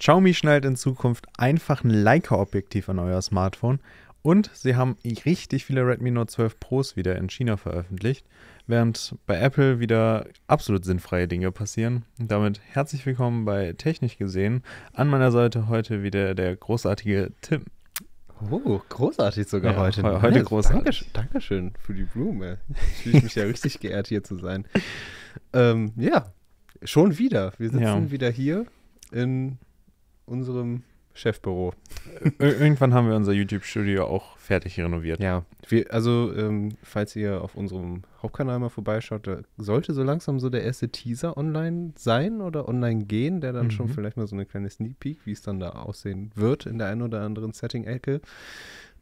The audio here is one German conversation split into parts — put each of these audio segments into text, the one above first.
Xiaomi schnallt in Zukunft einfach ein Leica-Objektiv an euer Smartphone und sie haben richtig viele Redmi Note 12 Pros wieder in China veröffentlicht, während bei Apple wieder absolut sinnfreie Dinge passieren. damit herzlich willkommen bei Technisch gesehen. An meiner Seite heute wieder der großartige Tim. Oh, großartig sogar ja, heute. heute nice. großartig. Dankeschön, Dankeschön für die Blume. Ich fühle mich ja richtig geehrt, hier zu sein. Ähm, ja, schon wieder. Wir sitzen ja. wieder hier in unserem Chefbüro. Äh, irgendwann haben wir unser YouTube-Studio auch fertig renoviert. Ja, wir, also ähm, falls ihr auf unserem Hauptkanal mal vorbeischaut, da sollte so langsam so der erste Teaser online sein oder online gehen, der dann mhm. schon vielleicht mal so eine kleine Sneak Peek, wie es dann da aussehen wird in der einen oder anderen Setting-Ecke,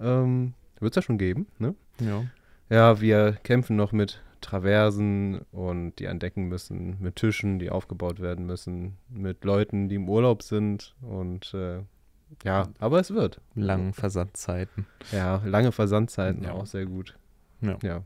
ähm, wird es ja schon geben. Ne? Ja. Ja, wir kämpfen noch mit Traversen und die entdecken müssen, mit Tischen, die aufgebaut werden müssen, mit Leuten, die im Urlaub sind und äh, ja, aber es wird. Lange Versandzeiten. Ja, lange Versandzeiten ja. auch sehr gut. Ja. ja.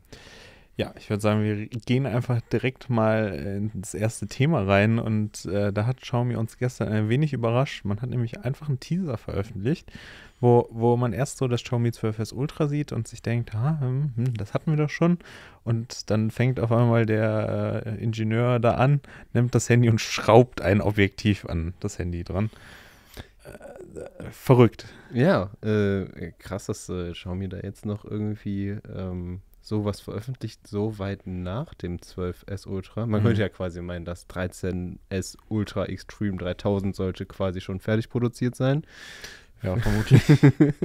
Ja, ich würde sagen, wir gehen einfach direkt mal äh, ins erste Thema rein und äh, da hat Xiaomi uns gestern ein wenig überrascht. Man hat nämlich einfach einen Teaser veröffentlicht, wo, wo man erst so das Xiaomi 12S Ultra sieht und sich denkt, ha, hm, hm, das hatten wir doch schon. Und dann fängt auf einmal der äh, Ingenieur da an, nimmt das Handy und schraubt ein Objektiv an das Handy dran. Äh, verrückt. Ja, äh, krass, dass äh, Xiaomi da jetzt noch irgendwie ähm sowas veröffentlicht, so weit nach dem 12S Ultra. Man mhm. könnte ja quasi meinen, das 13S Ultra Extreme 3000 sollte quasi schon fertig produziert sein. Ja, vermutlich.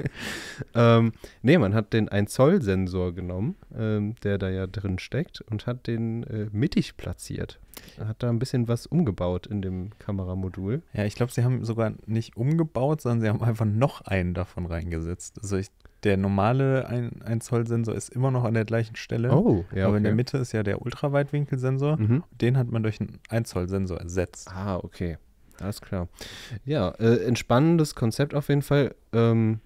ähm, nee, man hat den 1-Zoll-Sensor genommen, ähm, der da ja drin steckt, und hat den äh, mittig platziert. Hat da ein bisschen was umgebaut in dem Kameramodul. Ja, ich glaube, sie haben sogar nicht umgebaut, sondern sie haben einfach noch einen davon reingesetzt. Also ich der normale 1 Zoll Sensor ist immer noch an der gleichen Stelle. Oh, ja. Aber okay. in der Mitte ist ja der Ultraweitwinkelsensor. Mhm. Den hat man durch einen 1 Zoll Sensor ersetzt. Ah, okay. Alles klar. Ja, äh, entspannendes Konzept auf jeden Fall. Ähm,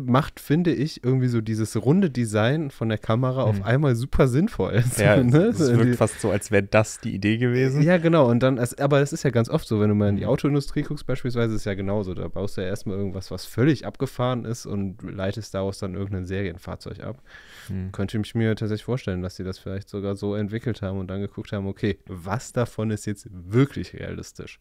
macht, finde ich, irgendwie so dieses runde Design von der Kamera auf mhm. einmal super sinnvoll. Ja, ne? es, es wirkt die, fast so, als wäre das die Idee gewesen. Ja, genau. Und dann, aber es ist ja ganz oft so, wenn du mal in die mhm. Autoindustrie guckst, beispielsweise, ist ja genauso. Da baust du ja erstmal irgendwas, was völlig abgefahren ist und leitest daraus dann irgendein Serienfahrzeug ab. Mhm. Könnte ich mir tatsächlich vorstellen, dass sie das vielleicht sogar so entwickelt haben und dann geguckt haben, okay, was davon ist jetzt wirklich realistisch?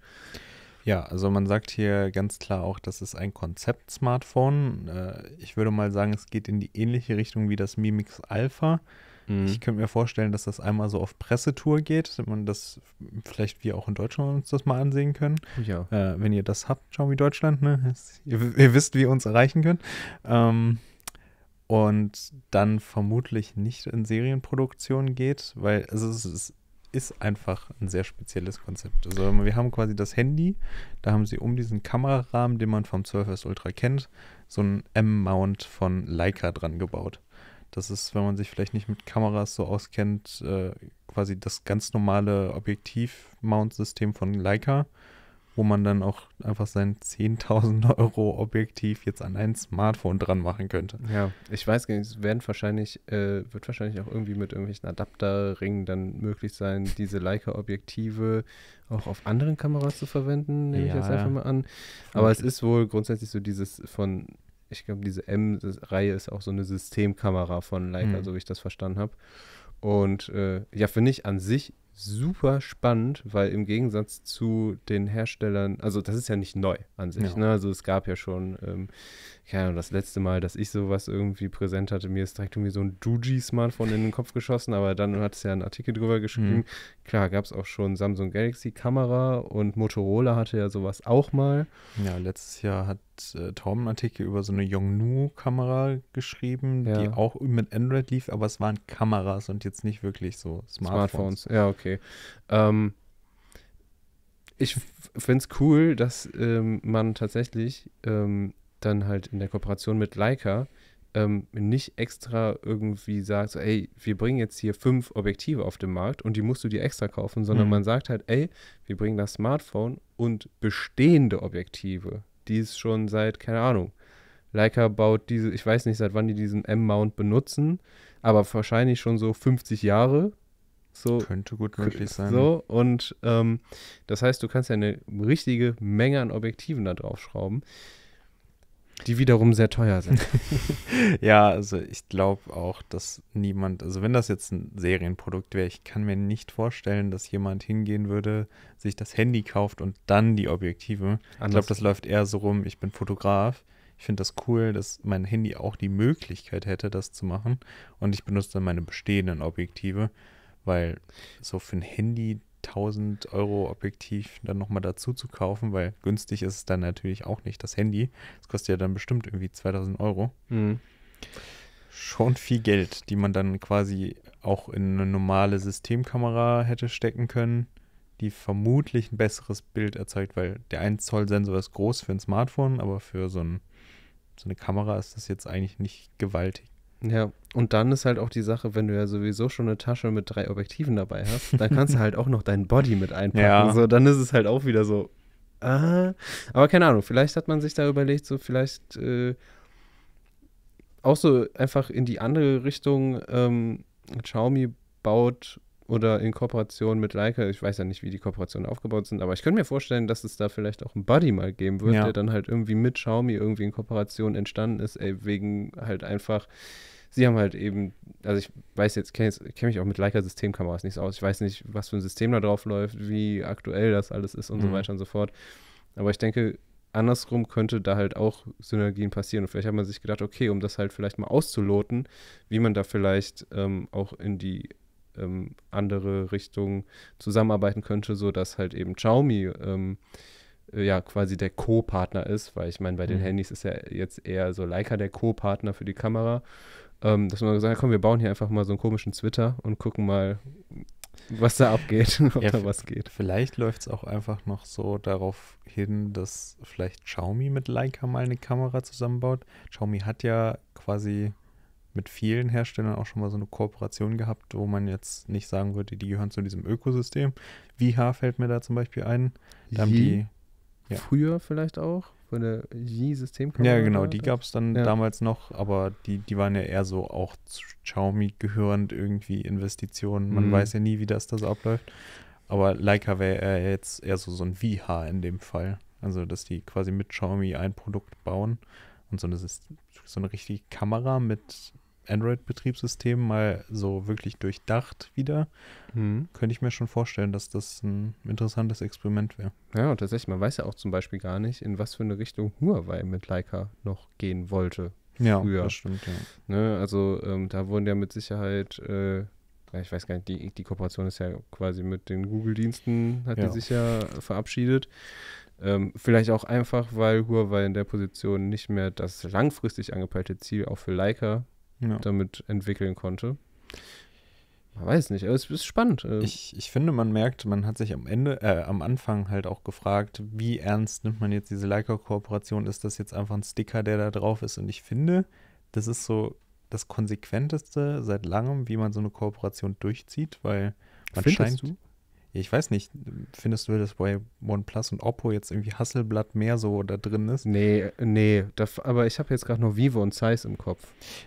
Ja, also man sagt hier ganz klar auch, das ist ein Konzept-Smartphone. Äh, ich würde mal sagen, es geht in die ähnliche Richtung wie das Mimix Alpha. Mhm. Ich könnte mir vorstellen, dass das einmal so auf Pressetour geht dass man das vielleicht wir auch in Deutschland uns das mal ansehen können. Ja. Äh, wenn ihr das habt, schauen wir Deutschland, ne? ihr, ihr, wisst, wie ihr uns erreichen könnt. Ähm, und dann vermutlich nicht in Serienproduktion geht, weil also es ist ist einfach ein sehr spezielles Konzept. Also wir haben quasi das Handy, da haben sie um diesen Kamerarahmen, den man vom 12S Ultra kennt, so ein M-Mount von Leica dran gebaut. Das ist, wenn man sich vielleicht nicht mit Kameras so auskennt, äh, quasi das ganz normale Objektiv-Mount-System von Leica wo man dann auch einfach sein 10.000 Euro Objektiv jetzt an ein Smartphone dran machen könnte. Ja, ich weiß gar nicht, es werden wahrscheinlich, äh, wird wahrscheinlich auch irgendwie mit irgendwelchen Adapterringen dann möglich sein, diese Leica-Objektive auch auf anderen Kameras zu verwenden, nehme ja, ich jetzt einfach mal an. Aber es ist wohl grundsätzlich so dieses von, ich glaube, diese M-Reihe ist auch so eine Systemkamera von Leica, mhm. so wie ich das verstanden habe. Und äh, ja, finde ich an sich super spannend, weil im Gegensatz zu den Herstellern, also das ist ja nicht neu an sich, ja. ne? also es gab ja schon ähm, keine Ahnung, das letzte Mal, dass ich sowas irgendwie präsent hatte, mir ist direkt irgendwie so ein Doogee-Smartphone in den Kopf geschossen, aber dann hat es ja einen Artikel drüber geschrieben. Mhm. Klar, gab es auch schon Samsung Galaxy Kamera und Motorola hatte ja sowas auch mal. Ja, letztes Jahr hat äh, Tom einen Artikel über so eine Yongnu-Kamera geschrieben, ja. die auch mit Android lief, aber es waren Kameras und jetzt nicht wirklich so Smartphones. Smartphones, ja, okay. Ähm, ich finde es cool, dass ähm, man tatsächlich ähm, dann halt in der Kooperation mit Leica ähm, nicht extra irgendwie sagt, so, ey, wir bringen jetzt hier fünf Objektive auf den Markt und die musst du dir extra kaufen, sondern mhm. man sagt halt, ey, wir bringen das Smartphone und bestehende Objektive, die es schon seit, keine Ahnung, Leica baut diese, ich weiß nicht, seit wann die diesen M-Mount benutzen, aber wahrscheinlich schon so 50 Jahre. So, Könnte gut möglich sein. So, und ähm, das heißt, du kannst ja eine richtige Menge an Objektiven da draufschrauben. schrauben die wiederum sehr teuer sind. ja, also ich glaube auch, dass niemand, also wenn das jetzt ein Serienprodukt wäre, ich kann mir nicht vorstellen, dass jemand hingehen würde, sich das Handy kauft und dann die Objektive. Anders. Ich glaube, das läuft eher so rum, ich bin Fotograf. Ich finde das cool, dass mein Handy auch die Möglichkeit hätte, das zu machen. Und ich benutze dann meine bestehenden Objektive, weil so für ein Handy 1000 Euro Objektiv dann nochmal dazu zu kaufen, weil günstig ist es dann natürlich auch nicht, das Handy. Das kostet ja dann bestimmt irgendwie 2000 Euro. Mhm. Schon viel Geld, die man dann quasi auch in eine normale Systemkamera hätte stecken können, die vermutlich ein besseres Bild erzeugt, weil der 1-Zoll-Sensor ist groß für ein Smartphone, aber für so, ein, so eine Kamera ist das jetzt eigentlich nicht gewaltig. Ja, und dann ist halt auch die Sache, wenn du ja sowieso schon eine Tasche mit drei Objektiven dabei hast, dann kannst du halt auch noch deinen Body mit einpacken. Ja. So, dann ist es halt auch wieder so. Ah. Aber keine Ahnung, vielleicht hat man sich da überlegt, so vielleicht äh, auch so einfach in die andere Richtung. Ähm, Xiaomi baut oder in Kooperation mit Leica, ich weiß ja nicht, wie die Kooperationen aufgebaut sind, aber ich könnte mir vorstellen, dass es da vielleicht auch einen Buddy mal geben wird, ja. der dann halt irgendwie mit Xiaomi irgendwie in Kooperation entstanden ist, ey, wegen halt einfach sie haben halt eben, also ich weiß jetzt, kenne kenn mich auch mit Leica-Systemkameras nicht aus. Ich weiß nicht, was für ein System da drauf läuft, wie aktuell das alles ist und mhm. so weiter und so fort. Aber ich denke, andersrum könnte da halt auch Synergien passieren. Und vielleicht hat man sich gedacht, okay, um das halt vielleicht mal auszuloten, wie man da vielleicht ähm, auch in die ähm, andere Richtung zusammenarbeiten könnte, sodass halt eben Xiaomi ähm, äh, ja quasi der Co-Partner ist, weil ich meine, bei mhm. den Handys ist ja jetzt eher so Leica der Co-Partner für die Kamera ähm, dass man gesagt hat, komm, wir bauen hier einfach mal so einen komischen Twitter und gucken mal, was da abgeht, ob ja, da was geht. Vielleicht läuft es auch einfach noch so darauf hin, dass vielleicht Xiaomi mit Leica mal eine Kamera zusammenbaut. Xiaomi hat ja quasi mit vielen Herstellern auch schon mal so eine Kooperation gehabt, wo man jetzt nicht sagen würde, die gehören zu diesem Ökosystem. VH fällt mir da zum Beispiel ein. Da die, ja. Früher vielleicht auch von der G-Systemkamera. Ja, genau, die gab es dann ja. damals noch, aber die, die waren ja eher so auch zu Xiaomi gehörend irgendwie Investitionen. Man mhm. weiß ja nie, wie das da so abläuft. Aber Leica wäre jetzt eher so, so ein VH in dem Fall. Also, dass die quasi mit Xiaomi ein Produkt bauen und so, das so eine richtige Kamera mit Android-Betriebssystem mal so wirklich durchdacht wieder, mhm. könnte ich mir schon vorstellen, dass das ein interessantes Experiment wäre. Ja, und tatsächlich, man weiß ja auch zum Beispiel gar nicht, in was für eine Richtung Huawei mit Leica noch gehen wollte. Früher. Ja, das stimmt, ja. Ne, also ähm, da wurden ja mit Sicherheit äh, ich weiß gar nicht, die, die, Kooperation ist ja quasi mit den Google-Diensten, hat ja. die sich ja verabschiedet. Ähm, vielleicht auch einfach, weil Huawei in der Position nicht mehr das langfristig angepeilte Ziel auch für Leica ja. damit entwickeln konnte. Man weiß nicht, aber es ist spannend. Äh. Ich, ich finde, man merkt, man hat sich am Ende, äh, am Anfang halt auch gefragt, wie ernst nimmt man jetzt diese Leica-Kooperation? Ist das jetzt einfach ein Sticker, der da drauf ist? Und ich finde, das ist so das Konsequenteste seit langem, wie man so eine Kooperation durchzieht, weil man Findest scheint. Du? ich weiß nicht, findest du das bei OnePlus und Oppo jetzt irgendwie Hasselblatt mehr so da drin ist? Nee, nee, das, aber ich habe jetzt gerade nur Vivo und Zeiss im Kopf.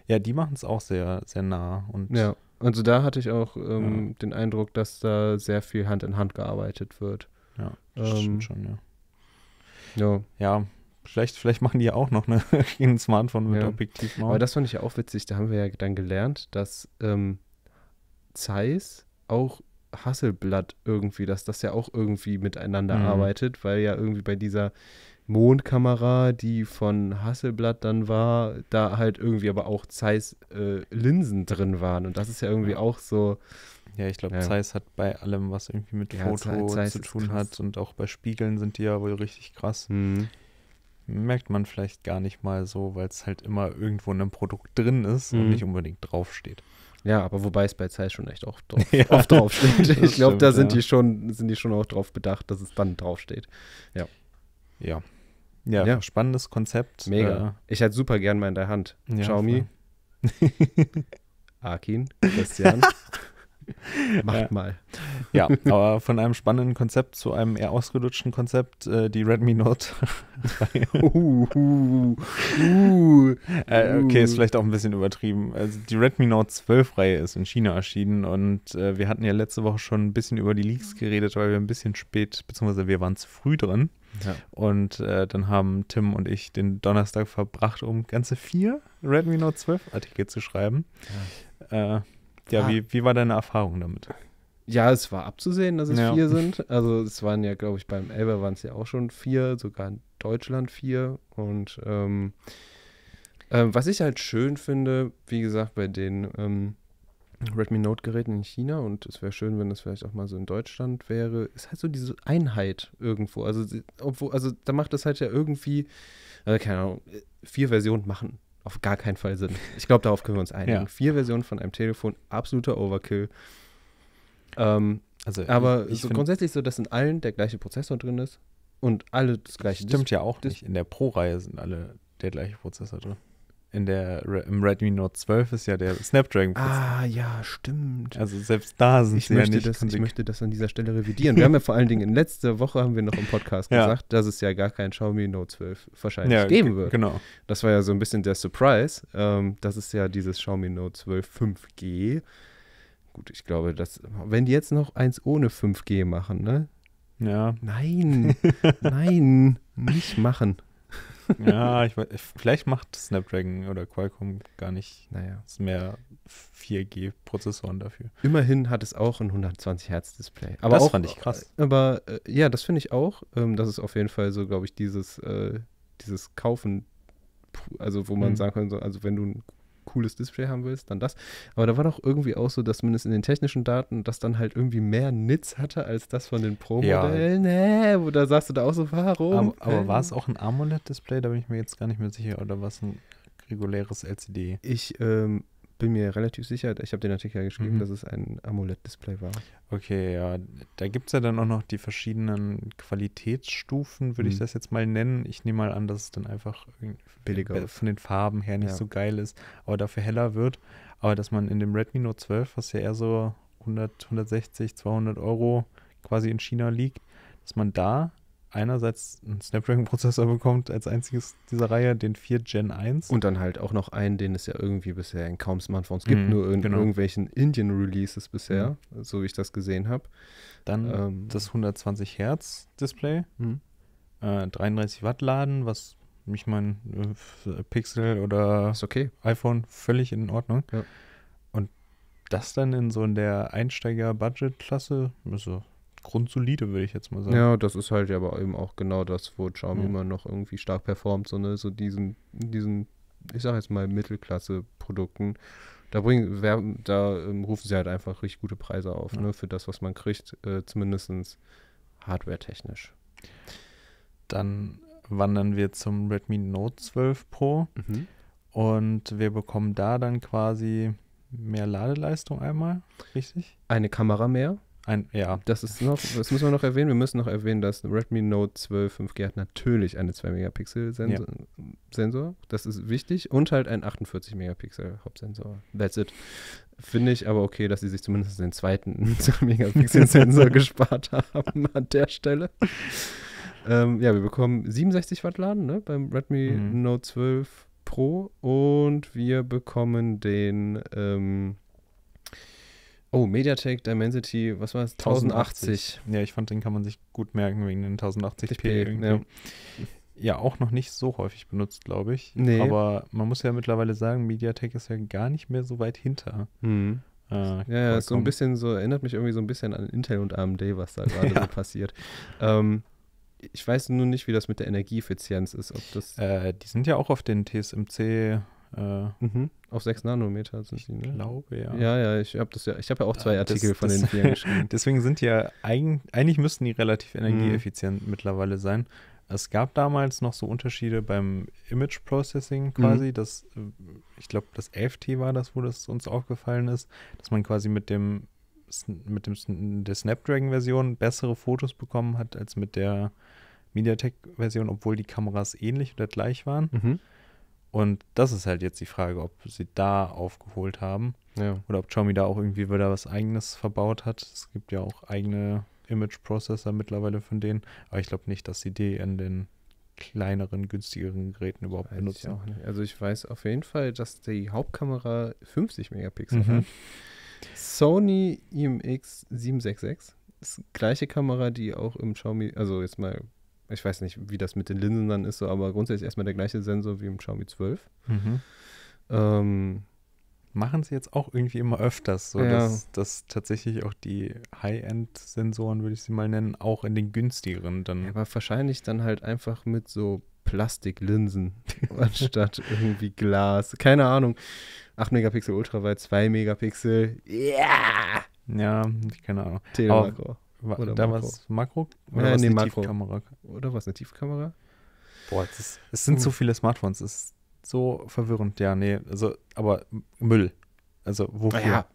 Ja, die machen es auch sehr, sehr nah. Und ja, also da hatte ich auch ähm, ja. den Eindruck, dass da sehr viel Hand in Hand gearbeitet wird. Ja, das ähm, stimmt schon, ja. Ja. ja. Vielleicht, vielleicht machen die ja auch noch ne, ein Smartphone mit ja. Objektiv. Aber das fand ich auch witzig. Da haben wir ja dann gelernt, dass ähm, Zeiss auch Hasselblatt irgendwie, dass das ja auch irgendwie miteinander mhm. arbeitet, weil ja irgendwie bei dieser Mondkamera, die von Hasselblatt dann war, da halt irgendwie aber auch Zeiss äh, Linsen drin waren. Und das ist ja irgendwie auch so. Ja, ich glaube, ja. Zeiss hat bei allem, was irgendwie mit ja, Foto Zeiss zu tun hat und auch bei Spiegeln sind die ja wohl richtig krass. Mhm. Merkt man vielleicht gar nicht mal so, weil es halt immer irgendwo in einem Produkt drin ist mhm. und nicht unbedingt draufsteht. Ja, aber wobei es bei Zeiss schon echt oft drauf, ja, oft draufsteht. Ich glaube, da sind, ja. die schon, sind die schon auch drauf bedacht, dass es dann draufsteht. Ja. Ja. Ja, ja. spannendes Konzept. Mega. Äh, ich hätte super gern mal in der Hand. Xiaomi. Akin, Christian. Macht ja. mal. Ja, aber von einem spannenden Konzept zu einem eher ausgelutschten Konzept, äh, die Redmi Note. uh, uh, uh, äh, okay, ist vielleicht auch ein bisschen übertrieben. Also die Redmi Note 12-Reihe ist in China erschienen und äh, wir hatten ja letzte Woche schon ein bisschen über die Leaks geredet, weil wir ein bisschen spät, beziehungsweise wir waren zu früh drin. Ja. Und äh, dann haben Tim und ich den Donnerstag verbracht, um ganze vier Redmi Note 12 Artikel zu schreiben. Ja. Äh, ja, ah. wie, wie war deine Erfahrung damit? Ja, es war abzusehen, dass es ja. vier sind. Also es waren ja, glaube ich, beim Elber waren es ja auch schon vier, sogar in Deutschland vier. Und ähm, ähm, was ich halt schön finde, wie gesagt, bei den ähm, Redmi Note-Geräten in China, und es wäre schön, wenn das vielleicht auch mal so in Deutschland wäre, ist halt so diese Einheit irgendwo. Also, obwohl, also da macht das halt ja irgendwie, also keine Ahnung, äh, vier Versionen machen auf gar keinen Fall sind. Ich glaube, darauf können wir uns einigen. Ja. Vier Versionen von einem Telefon, absoluter Overkill. Ähm, also, aber so grundsätzlich so, dass in allen der gleiche Prozessor drin ist und alle das gleiche. Stimmt Dis ja auch nicht. In der Pro-Reihe sind alle der gleiche Prozessor drin in der, im Redmi Note 12 ist ja der Snapdragon. -Prozess. Ah, ja, stimmt. Also selbst da sind ich sie möchte ja nicht. Das, ich möchte das an dieser Stelle revidieren. Wir haben ja vor allen Dingen in letzter Woche haben wir noch im Podcast ja. gesagt, dass es ja gar kein Xiaomi Note 12 wahrscheinlich ja, geben wird. Genau. Das war ja so ein bisschen der Surprise. Ähm, das ist ja dieses Xiaomi Note 12 5G. Gut, ich glaube, dass, wenn die jetzt noch eins ohne 5G machen, ne? Ja. Nein, nein, nicht machen. ja, ich weiß, vielleicht macht Snapdragon oder Qualcomm gar nicht. Naja. Es mehr 4G-Prozessoren dafür. Immerhin hat es auch ein 120-Hertz-Display. Das auch, fand ich krass. Äh, aber äh, ja, das finde ich auch. Ähm, das ist auf jeden Fall so, glaube ich, dieses, äh, dieses Kaufen, also wo man mhm. sagen kann, also wenn du ein cooles Display haben willst, dann das. Aber da war doch irgendwie auch so, dass zumindest in den technischen Daten das dann halt irgendwie mehr Nits hatte als das von den Pro-Modellen. Ja. Nee, wo da sagst du da auch so, warum? Aber, aber war es auch ein AMOLED-Display? Da bin ich mir jetzt gar nicht mehr sicher. Oder war es ein reguläres LCD? Ich, ähm, bin mir relativ sicher, ich habe den Artikel ja geschrieben, mhm. dass es ein AMOLED-Display war. Okay, ja. Da gibt es ja dann auch noch die verschiedenen Qualitätsstufen, würde mhm. ich das jetzt mal nennen. Ich nehme mal an, dass es dann einfach billiger von den Farben her nicht ja. so geil ist, aber dafür heller wird. Aber dass man in dem Redmi Note 12, was ja eher so 100, 160, 200 Euro quasi in China liegt, dass man da einerseits einen Snapdragon-Prozessor bekommt als einziges dieser Reihe, den 4 Gen 1. Und dann halt auch noch einen, den es ja irgendwie bisher in kaum Smartphones gibt, mhm, nur in genau. irgendwelchen Indian-Releases bisher, mhm. so wie ich das gesehen habe. Dann ähm, das 120 Hertz Display, mhm. äh, 33 Watt Laden, was mich mein äh, Pixel oder okay. iPhone völlig in Ordnung. Ja. Und das dann in so in der Einsteiger-Budget-Klasse, also grundsolide, würde ich jetzt mal sagen. Ja, das ist halt aber eben auch genau das, wo Xiaomi ja. immer noch irgendwie stark performt, so, ne? so diesen, diesen, ich sag jetzt mal, Mittelklasse-Produkten. Da, bringen, werben, da ähm, rufen sie halt einfach richtig gute Preise auf, ja. ne? für das, was man kriegt, äh, zumindest hardware-technisch. Dann wandern wir zum Redmi Note 12 Pro mhm. und wir bekommen da dann quasi mehr Ladeleistung einmal, richtig? Eine Kamera mehr. Ein, ja. Das ist noch, das müssen wir noch erwähnen. Wir müssen noch erwähnen, dass Redmi Note 12 5G hat natürlich eine 2-Megapixel-Sensor. Ja. Das ist wichtig. Und halt ein 48-Megapixel-Hauptsensor. That's it. Finde ich aber okay, dass sie sich zumindest den zweiten 2-Megapixel-Sensor gespart haben an der Stelle. Ähm, ja, wir bekommen 67 Watt Laden ne, beim Redmi mhm. Note 12 Pro und wir bekommen den. Ähm, Oh, Mediatek Dimensity, was war es? 1080. 1080. Ja, ich fand, den kann man sich gut merken wegen den 1080p. irgendwie. Ja. ja, auch noch nicht so häufig benutzt, glaube ich. Nee. Aber man muss ja mittlerweile sagen, Mediatek ist ja gar nicht mehr so weit hinter. Mhm. Ah, ja, ja so ein bisschen so, erinnert mich irgendwie so ein bisschen an Intel und AMD, was da gerade ja. so passiert. Ähm, ich weiß nur nicht, wie das mit der Energieeffizienz ist. Ob das äh, die sind ja auch auf den TSMC äh, mhm. Auf 6 Nanometer sind die, ne? Ich glaube, ja. Ja, ja, ich habe ja, ich hab ja auch zwei ah, Artikel das, von das, den vier geschrieben. Deswegen sind die ja, eigentlich, eigentlich müssten die relativ mhm. energieeffizient mhm. mittlerweile sein. Es gab damals noch so Unterschiede beim Image Processing quasi, mhm. Äh, das, ich glaube, das 11T war das, wo das uns aufgefallen ist, dass man quasi mit dem, mit dem der Snapdragon-Version bessere Fotos bekommen hat als mit der MediaTek-Version, obwohl die Kameras ähnlich oder gleich waren. Mhm. Und das ist halt jetzt die Frage, ob sie da aufgeholt haben. Ja. Oder ob Xiaomi da auch irgendwie wieder was eigenes verbaut hat. Es gibt ja auch eigene Image-Processor mittlerweile von denen. Aber ich glaube nicht, dass sie die in den kleineren, günstigeren Geräten überhaupt weiß benutzen. Ich also ich weiß auf jeden Fall, dass die Hauptkamera 50 Megapixel mhm. hat. Sony IMX 766 ist gleiche Kamera, die auch im Xiaomi, also jetzt mal ich weiß nicht, wie das mit den Linsen dann ist, so, aber grundsätzlich erstmal der gleiche Sensor wie im Xiaomi 12. Mhm. Ähm, Machen sie jetzt auch irgendwie immer öfters, so ja. dass, dass tatsächlich auch die High-End-Sensoren, würde ich sie mal nennen, auch in den günstigeren dann. Ja, aber wahrscheinlich dann halt einfach mit so Plastiklinsen anstatt irgendwie Glas. Keine Ahnung. 8 Megapixel Ultraweit, 2 Megapixel. Yeah! Ja, keine Ahnung. Telemakro. Oder damals Makro? Oder ja, äh, nee, Makro. Tiefkamera? Oder was, eine Tiefkamera? Boah, das es sind uh. so viele Smartphones, das ist so verwirrend. Ja, nee, also, aber Müll. Also, wofür? Ja,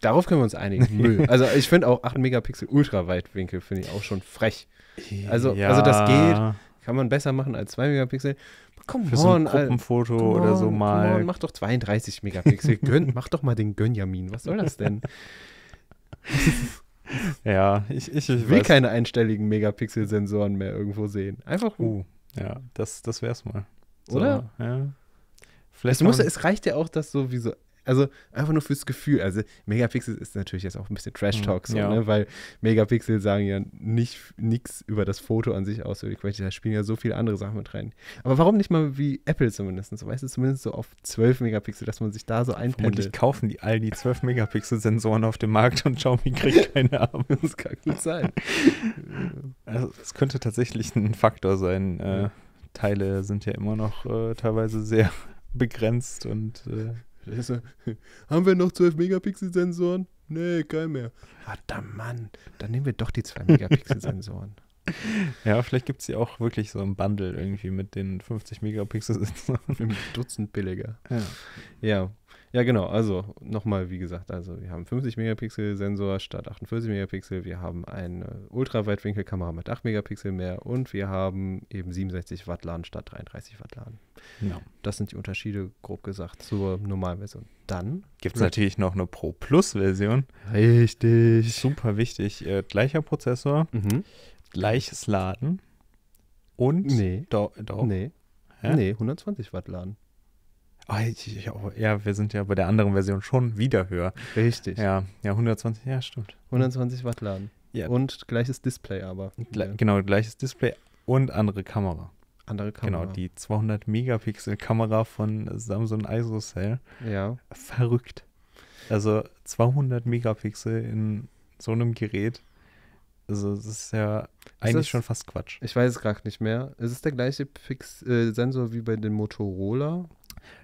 darauf können wir uns einigen. Müll. Also, ich finde auch 8 Megapixel Ultraweitwinkel finde ich auch schon frech. Also, ja. also das geht, kann man besser machen als 2 Megapixel. Komm Für on, so ein Gruppenfoto on, oder so mal. On, mach doch 32 Megapixel. Gönn, mach doch mal den Gönjamin. Was soll das denn? ja, ich, ich, ich will weiß. keine einstelligen Megapixel-Sensoren mehr irgendwo sehen. Einfach. Uh, ja, das, das wär's mal. So, Oder? Ja. Vielleicht es, muss, es reicht ja auch, dass so wie so also einfach nur fürs Gefühl. Also Megapixel ist natürlich jetzt auch ein bisschen Trash-Talk, hm, so, ja. ne? weil Megapixel sagen ja nicht nichts über das Foto an sich aus, Da spielen ja so viele andere Sachen mit rein. Aber warum nicht mal wie Apple zumindest? So, weißt du, zumindest so auf 12 Megapixel, dass man sich da so einpendelt. Vermutlich kaufen die all die 12 Megapixel-Sensoren auf dem Markt und Xiaomi kriegt keine ab. das kann gut sein. Also es könnte tatsächlich ein Faktor sein. Äh, Teile sind ja immer noch äh, teilweise sehr begrenzt und äh, so, haben wir noch 12 Megapixel-Sensoren? Nee, kein mehr. Ah, Mann, dann nehmen wir doch die 2 Megapixel-Sensoren. ja, vielleicht gibt es die auch wirklich so im Bundle irgendwie mit den 50 Megapixel-Sensoren. Ein Dutzend billiger. Ja. ja. Ja, genau. Also nochmal, wie gesagt, also wir haben 50 Megapixel Sensor statt 48 Megapixel. Wir haben eine Ultraweitwinkelkamera mit 8 Megapixel mehr und wir haben eben 67 Watt LAN statt 33 Watt LAN. Ja. Das sind die Unterschiede, grob gesagt, zur normalen Version. Dann gibt es natürlich noch eine Pro Plus-Version. Richtig. Super wichtig. Äh, gleicher Prozessor, mhm. gleiches Laden und. Nee. Do, do. Nee. Hä? Nee, 120 Watt Laden. Oh, ich, ich, oh, ja, wir sind ja bei der anderen Version schon wieder höher. Richtig. Ja, ja 120, ja, stimmt. 120 Watt Laden. Ja. Und gleiches Display aber. Gle ja. Genau, gleiches Display und andere Kamera andere Kamera. Genau, die 200 Megapixel Kamera von Samsung ISOCELL. Ja. Verrückt. Also 200 Megapixel in so einem Gerät. Also das ist ja eigentlich ist das, schon fast Quatsch. Ich weiß es gerade nicht mehr. Ist es der gleiche Fix äh, Sensor wie bei den Motorola?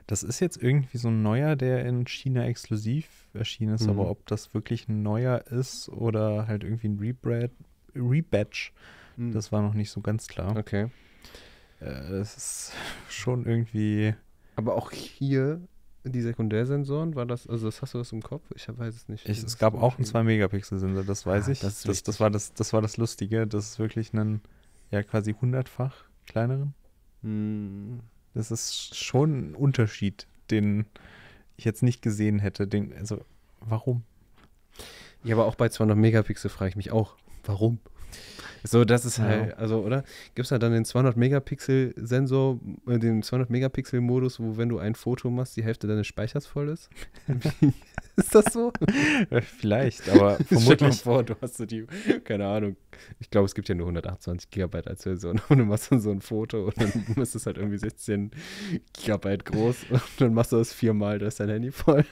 Das ist jetzt irgendwie so ein neuer, der in China exklusiv erschienen ist, mhm. aber ob das wirklich ein neuer ist oder halt irgendwie ein Rebrad, Rebatch, mhm. das war noch nicht so ganz klar. Okay. Äh, das ist schon irgendwie. Aber auch hier die Sekundärsensoren, war das, also das hast du das im Kopf? Ich weiß es nicht. Ich, es gab auch einen 2-Megapixel-Sensor, das weiß ah, ich. Das, das, das, war das, das war das Lustige, das ist wirklich einen, ja, quasi hundertfach kleineren. Hm. Das ist schon ein Unterschied, den ich jetzt nicht gesehen hätte. Den, also, warum? Ja, aber auch bei 200 Megapixel frage ich mich auch, warum? So, das ist halt, also, oder? Gibt es da halt dann den 200-Megapixel-Sensor, äh, den 200-Megapixel-Modus, wo, wenn du ein Foto machst, die Hälfte deines Speichers voll ist? ist das so? Äh, vielleicht, aber vermutlich. Stell vor, du hast so die, keine Ahnung, ich glaube, es gibt ja nur 128 Gigabyte als Version und du machst dann so ein Foto und dann ist es halt irgendwie 16 Gigabyte groß und dann machst du das viermal, da ist dein Handy voll.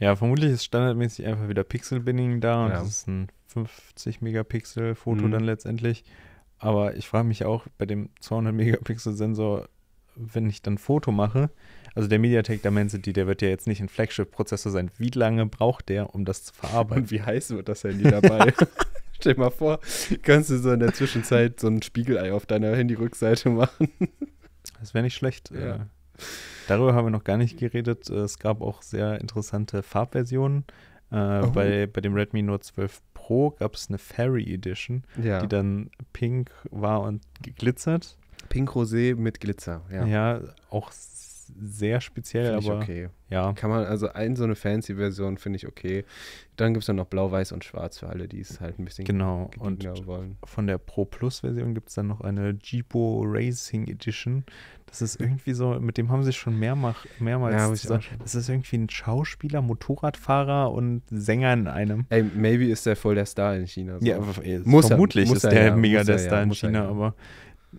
ja, vermutlich ist standardmäßig einfach wieder pixel binning da und ja. das ist ein 50 Megapixel Foto mhm. dann letztendlich. Aber ich frage mich auch bei dem 200 Megapixel Sensor, wenn ich dann Foto mache, also der MediaTek Dimensity, der wird ja jetzt nicht ein Flagship-Prozessor sein. Wie lange braucht der, um das zu verarbeiten? Und wie heiß wird das Handy dabei? Stell dir mal vor, kannst du so in der Zwischenzeit so ein Spiegelei auf deiner Handy-Rückseite machen. Das wäre nicht schlecht. Ja. Äh. Darüber haben wir noch gar nicht geredet. Äh, es gab auch sehr interessante Farbversionen. Äh, oh. bei, bei dem Redmi Note 12 Pro gab es eine Fairy Edition, ja. die dann pink war und geglitzert. Pink Rosé mit Glitzer, ja. Ja, auch sehr speziell, find aber. okay. Ja. Kann man, also ein, so eine fancy Version finde ich okay. Dann gibt es dann noch Blau, Weiß und Schwarz für alle, die es halt ein bisschen genau. und wollen. Von der Pro Plus Version gibt es dann noch eine Jeepo Racing Edition. Das ist irgendwie so, mit dem haben sie schon mehrmals, mehrmals ja, gesagt. Schon. Das ist irgendwie ein Schauspieler, Motorradfahrer und Sänger in einem. Ey, maybe ist der voll der Star in China. So. Ja, muss vermutlich er, muss ist er, der ja, mega der Star ja, in China, aber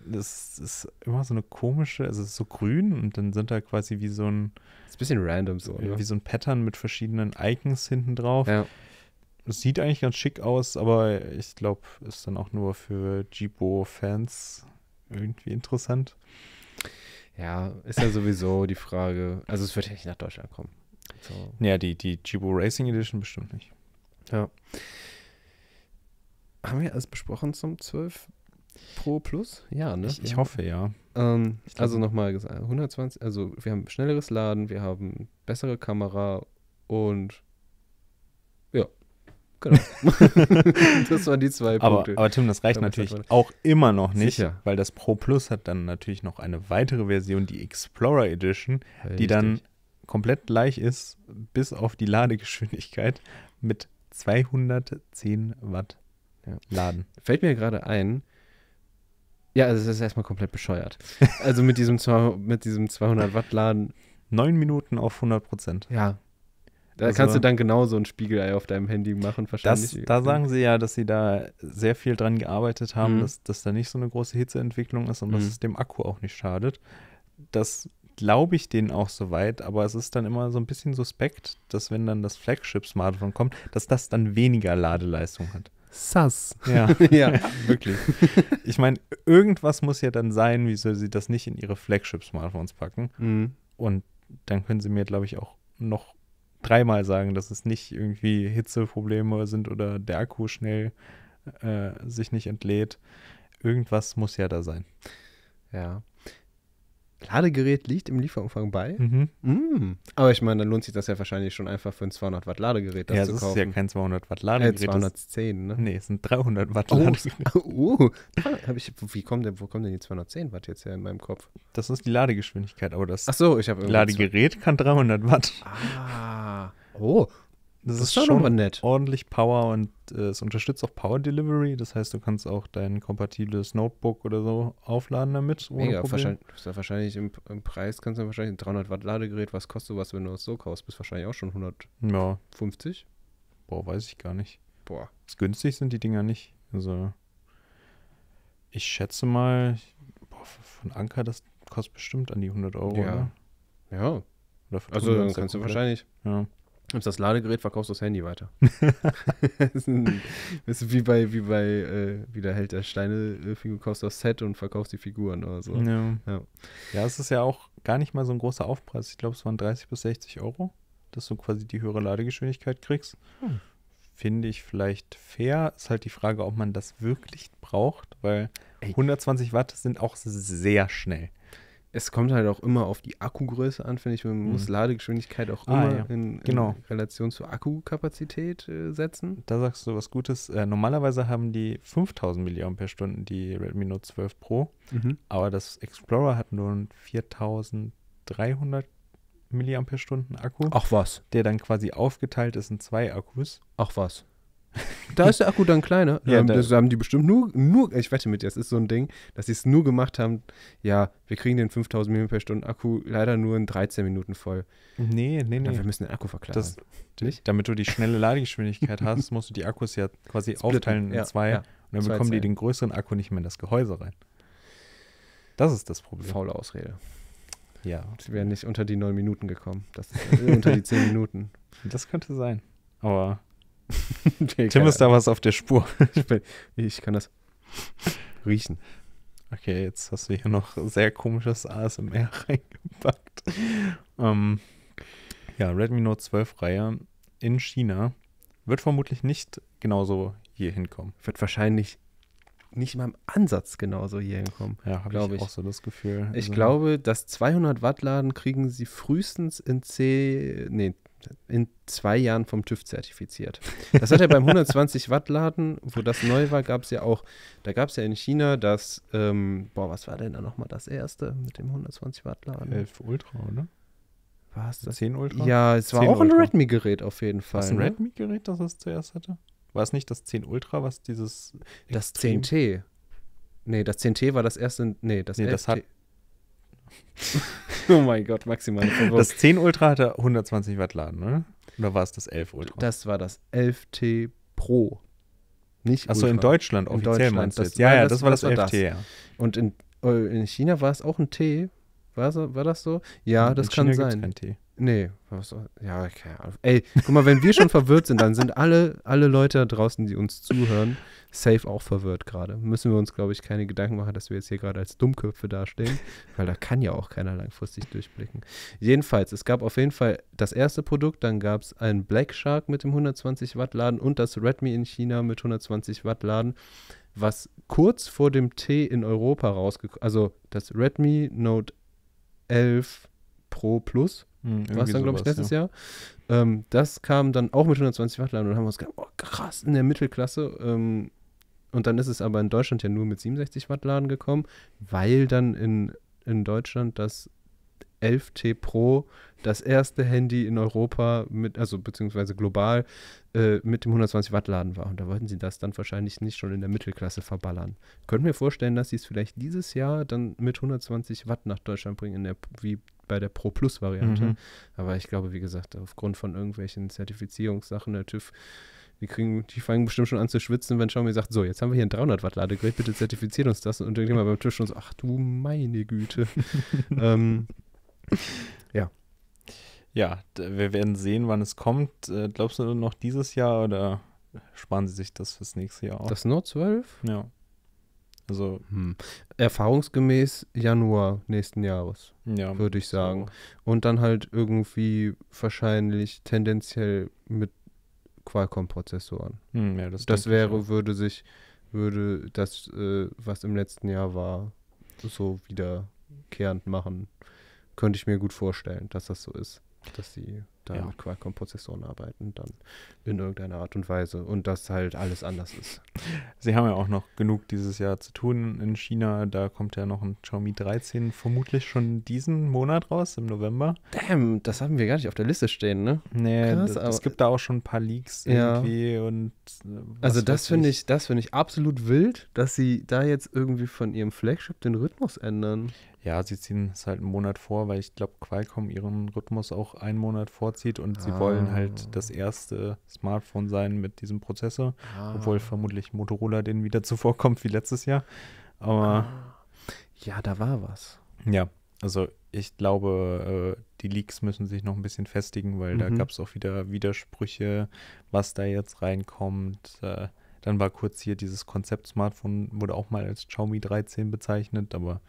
das ist immer so eine komische, also es ist so grün und dann sind da quasi wie so ein. ist ein bisschen random so, ne? Wie so ein Pattern mit verschiedenen Icons hinten drauf. Ja. Das sieht eigentlich ganz schick aus, aber ich glaube, ist dann auch nur für Jibo-Fans irgendwie interessant. Ja, ist ja sowieso die Frage. Also es wird ja nicht nach Deutschland kommen. So. Ja, die, die Jibo Racing Edition bestimmt nicht. Ja. Haben wir alles besprochen zum 12? Pro Plus? Ja, ne? Ich, ich hoffe, ja. Ähm, also nochmal gesagt, 120, also wir haben schnelleres Laden, wir haben bessere Kamera und ja, genau. das waren die zwei aber, Punkte. Aber Tim, das reicht Damit natürlich auch immer noch nicht, Sicher. weil das Pro Plus hat dann natürlich noch eine weitere Version, die Explorer Edition, Richtig. die dann komplett gleich ist, bis auf die Ladegeschwindigkeit mit 210 Watt ja. laden. Fällt mir gerade ein, ja, also es ist erstmal komplett bescheuert. Also mit diesem, mit diesem 200 Watt Laden. Neun Minuten auf 100 Prozent. Ja. Da also, kannst du dann genauso ein Spiegelei auf deinem Handy machen, wahrscheinlich. Das, da sagen sie ja, dass sie da sehr viel dran gearbeitet haben, mhm. dass, dass da nicht so eine große Hitzeentwicklung ist und mhm. dass es dem Akku auch nicht schadet. Das glaube ich denen auch soweit, aber es ist dann immer so ein bisschen suspekt, dass wenn dann das Flagship-Smartphone kommt, dass das dann weniger Ladeleistung hat sass. Ja, ja. wirklich. Ich meine, irgendwas muss ja dann sein, wieso sie das nicht in ihre Flagship-Smartphones packen. Mhm. Und dann können sie mir, glaube ich, auch noch dreimal sagen, dass es nicht irgendwie Hitzeprobleme sind oder der Akku schnell äh, sich nicht entlädt. Irgendwas muss ja da sein. Ja. Ladegerät liegt im Lieferumfang bei. Mhm. Mm. Aber ich meine, dann lohnt sich das ja wahrscheinlich schon einfach für ein 200 Watt Ladegerät, das ja, zu kaufen. Ja, äh, das ist ja kein 200 Watt Ladegerät. Äh, 210, ne? Nee, es sind 300 Watt oh, Ladegerät. Oh, hab ich, wie kommt denn, wo kommen denn die 210 Watt jetzt her in meinem Kopf? Das ist die Ladegeschwindigkeit, aber das Ach so, ich Ladegerät kann 300 Watt. Ah, oh, das, das ist schon ordentlich Power und es unterstützt auch Power Delivery, das heißt, du kannst auch dein kompatibles Notebook oder so aufladen damit. Ohne Mega, wahrscheinlich, wahrscheinlich im, im, Preis kannst du wahrscheinlich ein 300 Watt Ladegerät, was kostet was, wenn du es so kaufst, bist wahrscheinlich auch schon 150? Ja. Boah, weiß ich gar nicht. Boah. Das günstig sind die Dinger nicht. Also, ich schätze mal, boah, von Anker, das kostet bestimmt an die 100 Euro. Ja. Oder? Ja. Oder also, dann kannst du wahrscheinlich. Ja. Nimmst das Ladegerät, verkaufst das Handy weiter. das, ist ein, das ist wie bei, wie bei, äh, wie der Held der Steine, äh, du kaufst das Set und verkaufst die Figuren oder so. Ja. ja. Ja. es ist ja auch gar nicht mal so ein großer Aufpreis. Ich glaube, es waren 30 bis 60 Euro, dass du quasi die höhere Ladegeschwindigkeit kriegst. Hm. Finde ich vielleicht fair. Ist halt die Frage, ob man das wirklich braucht, weil Ey. 120 Watt sind auch sehr schnell es kommt halt auch immer auf die Akkugröße an, finde ich. Man mhm. muss Ladegeschwindigkeit auch ah, immer ah, ja. in, in genau. Relation zur Akkukapazität äh, setzen. Da sagst du was Gutes. Äh, normalerweise haben die 5000 mAh die Redmi Note 12 Pro, mhm. aber das Explorer hat nur einen 4300 mAh Akku. Ach was. Der dann quasi aufgeteilt ist in zwei Akkus. Ach was. Da ist der Akku dann kleiner. Ja, ähm, da das haben die bestimmt nur, nur, ich wette mit dir, es ist so ein Ding, dass sie es nur gemacht haben, ja, wir kriegen den 5000 mAh Akku leider nur in 13 Minuten voll. Nee, nee, nee. wir müssen den Akku verkleinern. Das, Nicht? Damit du die schnelle Ladegeschwindigkeit hast, musst du die Akkus ja quasi Splitten, aufteilen in ja, zwei. Ja, und dann bekommen die den größeren Akku nicht mehr in das Gehäuse rein. Das ist das Problem. Faule Ausrede. Ja. Sie wären nicht unter die neun Minuten gekommen. Das äh, unter die zehn Minuten. Das könnte sein. Aber Tim ist da was auf der Spur. ich, kann das riechen. Okay, jetzt hast du hier noch sehr komisches ASMR reingepackt. Ähm, ja, Redmi Note 12 Reihe in China wird vermutlich nicht genauso hier hinkommen. Wird wahrscheinlich nicht mal im Ansatz genauso hier hinkommen. Ja, habe ich, auch so das Gefühl. Ich also, glaube, das 200 Watt Laden kriegen sie frühestens in C, nee, in zwei Jahren vom TÜV zertifiziert. Das hat er beim 120 Watt Laden, wo das neu war, gab es ja auch, da gab es ja in China das, ähm, boah, was war denn da nochmal das erste mit dem 120 Watt Laden? 11 Ultra, oder? War es das? 10 Ultra? Ja, es war auch Ultra. ein Redmi-Gerät auf jeden Fall. Was ein ne? Redmi-Gerät, das es zuerst hatte? War es nicht das 10 Ultra, was dieses. Das Extrem 10T. Nee, das 10T war das erste. Nee, das, nee, das hat. oh mein Gott, maximal. Das 10 Ultra hatte 120 Watt Laden, ne? Oder war es das 11 Ultra? Das war das 11T Pro. Nicht Achso, in Deutschland offiziell in Deutschland, meinst du jetzt. Das, ja, ja, das, das war das, das 11T, ja. Und in, äh, in China war es auch ein T? War, so, war das so? Ja, das in kann China sein. Kein T. Nee, was, ja, keine Ahnung. Ey, guck mal, wenn wir schon verwirrt sind, dann sind alle, alle Leute da draußen, die uns zuhören, safe auch verwirrt gerade. Müssen wir uns, glaube ich, keine Gedanken machen, dass wir jetzt hier gerade als Dummköpfe dastehen, weil da kann ja auch keiner langfristig durchblicken. Jedenfalls, es gab auf jeden Fall das erste Produkt, dann gab es einen Black Shark mit dem 120 Watt Laden und das Redmi in China mit 120 Watt Laden, was kurz vor dem T in Europa rausgekommen, also das Redmi Note 11 Pro Plus hm, war es dann, glaube ich, letztes ja. Jahr. Ähm, das kam dann auch mit 120 Watt an und haben wir uns gedacht, oh krass, in der Mittelklasse. Ähm, und dann ist es aber in Deutschland ja nur mit 67 Watt Laden gekommen, weil dann in, in Deutschland das 11T Pro das erste Handy in Europa mit, also beziehungsweise global äh, mit dem 120 Watt Laden war. Und da wollten sie das dann wahrscheinlich nicht schon in der Mittelklasse verballern. Könnten wir vorstellen, dass sie es vielleicht dieses Jahr dann mit 120 Watt nach Deutschland bringen, in der, wie bei der Pro Plus Variante. Mhm. Aber ich glaube, wie gesagt, aufgrund von irgendwelchen Zertifizierungssachen der TÜV, die kriegen, die fangen bestimmt schon an zu schwitzen, wenn Xiaomi sagt, so, jetzt haben wir hier ein 300 Watt Ladegerät, bitte zertifiziert uns das. Und irgendjemand beim Tisch schon so, ach du meine Güte. ähm, ja. Ja, wir werden sehen, wann es kommt. Äh, glaubst du noch dieses Jahr oder sparen sie sich das fürs nächste Jahr auf? Das Note 12? Ja. Also hm. erfahrungsgemäß Januar nächsten Jahres, ja, würde ich sagen. So. Und dann halt irgendwie wahrscheinlich tendenziell mit Qualcomm-Prozessoren. Hm, ja, das, das wäre, würde sich, würde das, äh, was im letzten Jahr war, so wiederkehrend machen. Könnte ich mir gut vorstellen, dass das so ist. Dass sie da ja. mit Qualcomm-Prozessoren arbeiten, dann in irgendeiner Art und Weise und dass halt alles anders ist. Sie haben ja auch noch genug dieses Jahr zu tun in China. Da kommt ja noch ein Xiaomi 13 vermutlich schon diesen Monat raus, im November. Damn, das haben wir gar nicht auf der Liste stehen, ne? Nee, Krass, das, es gibt da auch schon ein paar Leaks ja. irgendwie und äh, Also das finde ich, das finde ich absolut wild, dass sie da jetzt irgendwie von ihrem Flagship den Rhythmus ändern ja, sie ziehen es halt einen Monat vor, weil ich glaube, Qualcomm ihren Rhythmus auch einen Monat vorzieht und ah. sie wollen halt das erste Smartphone sein mit diesem Prozessor, ah. obwohl vermutlich Motorola den wieder zuvorkommt wie letztes Jahr. Aber ah. ja, da war was. Ja, also ich glaube, äh, die Leaks müssen sich noch ein bisschen festigen, weil mhm. da gab es auch wieder Widersprüche, was da jetzt reinkommt. Äh, dann war kurz hier dieses Konzept-Smartphone, wurde auch mal als Xiaomi 13 bezeichnet, aber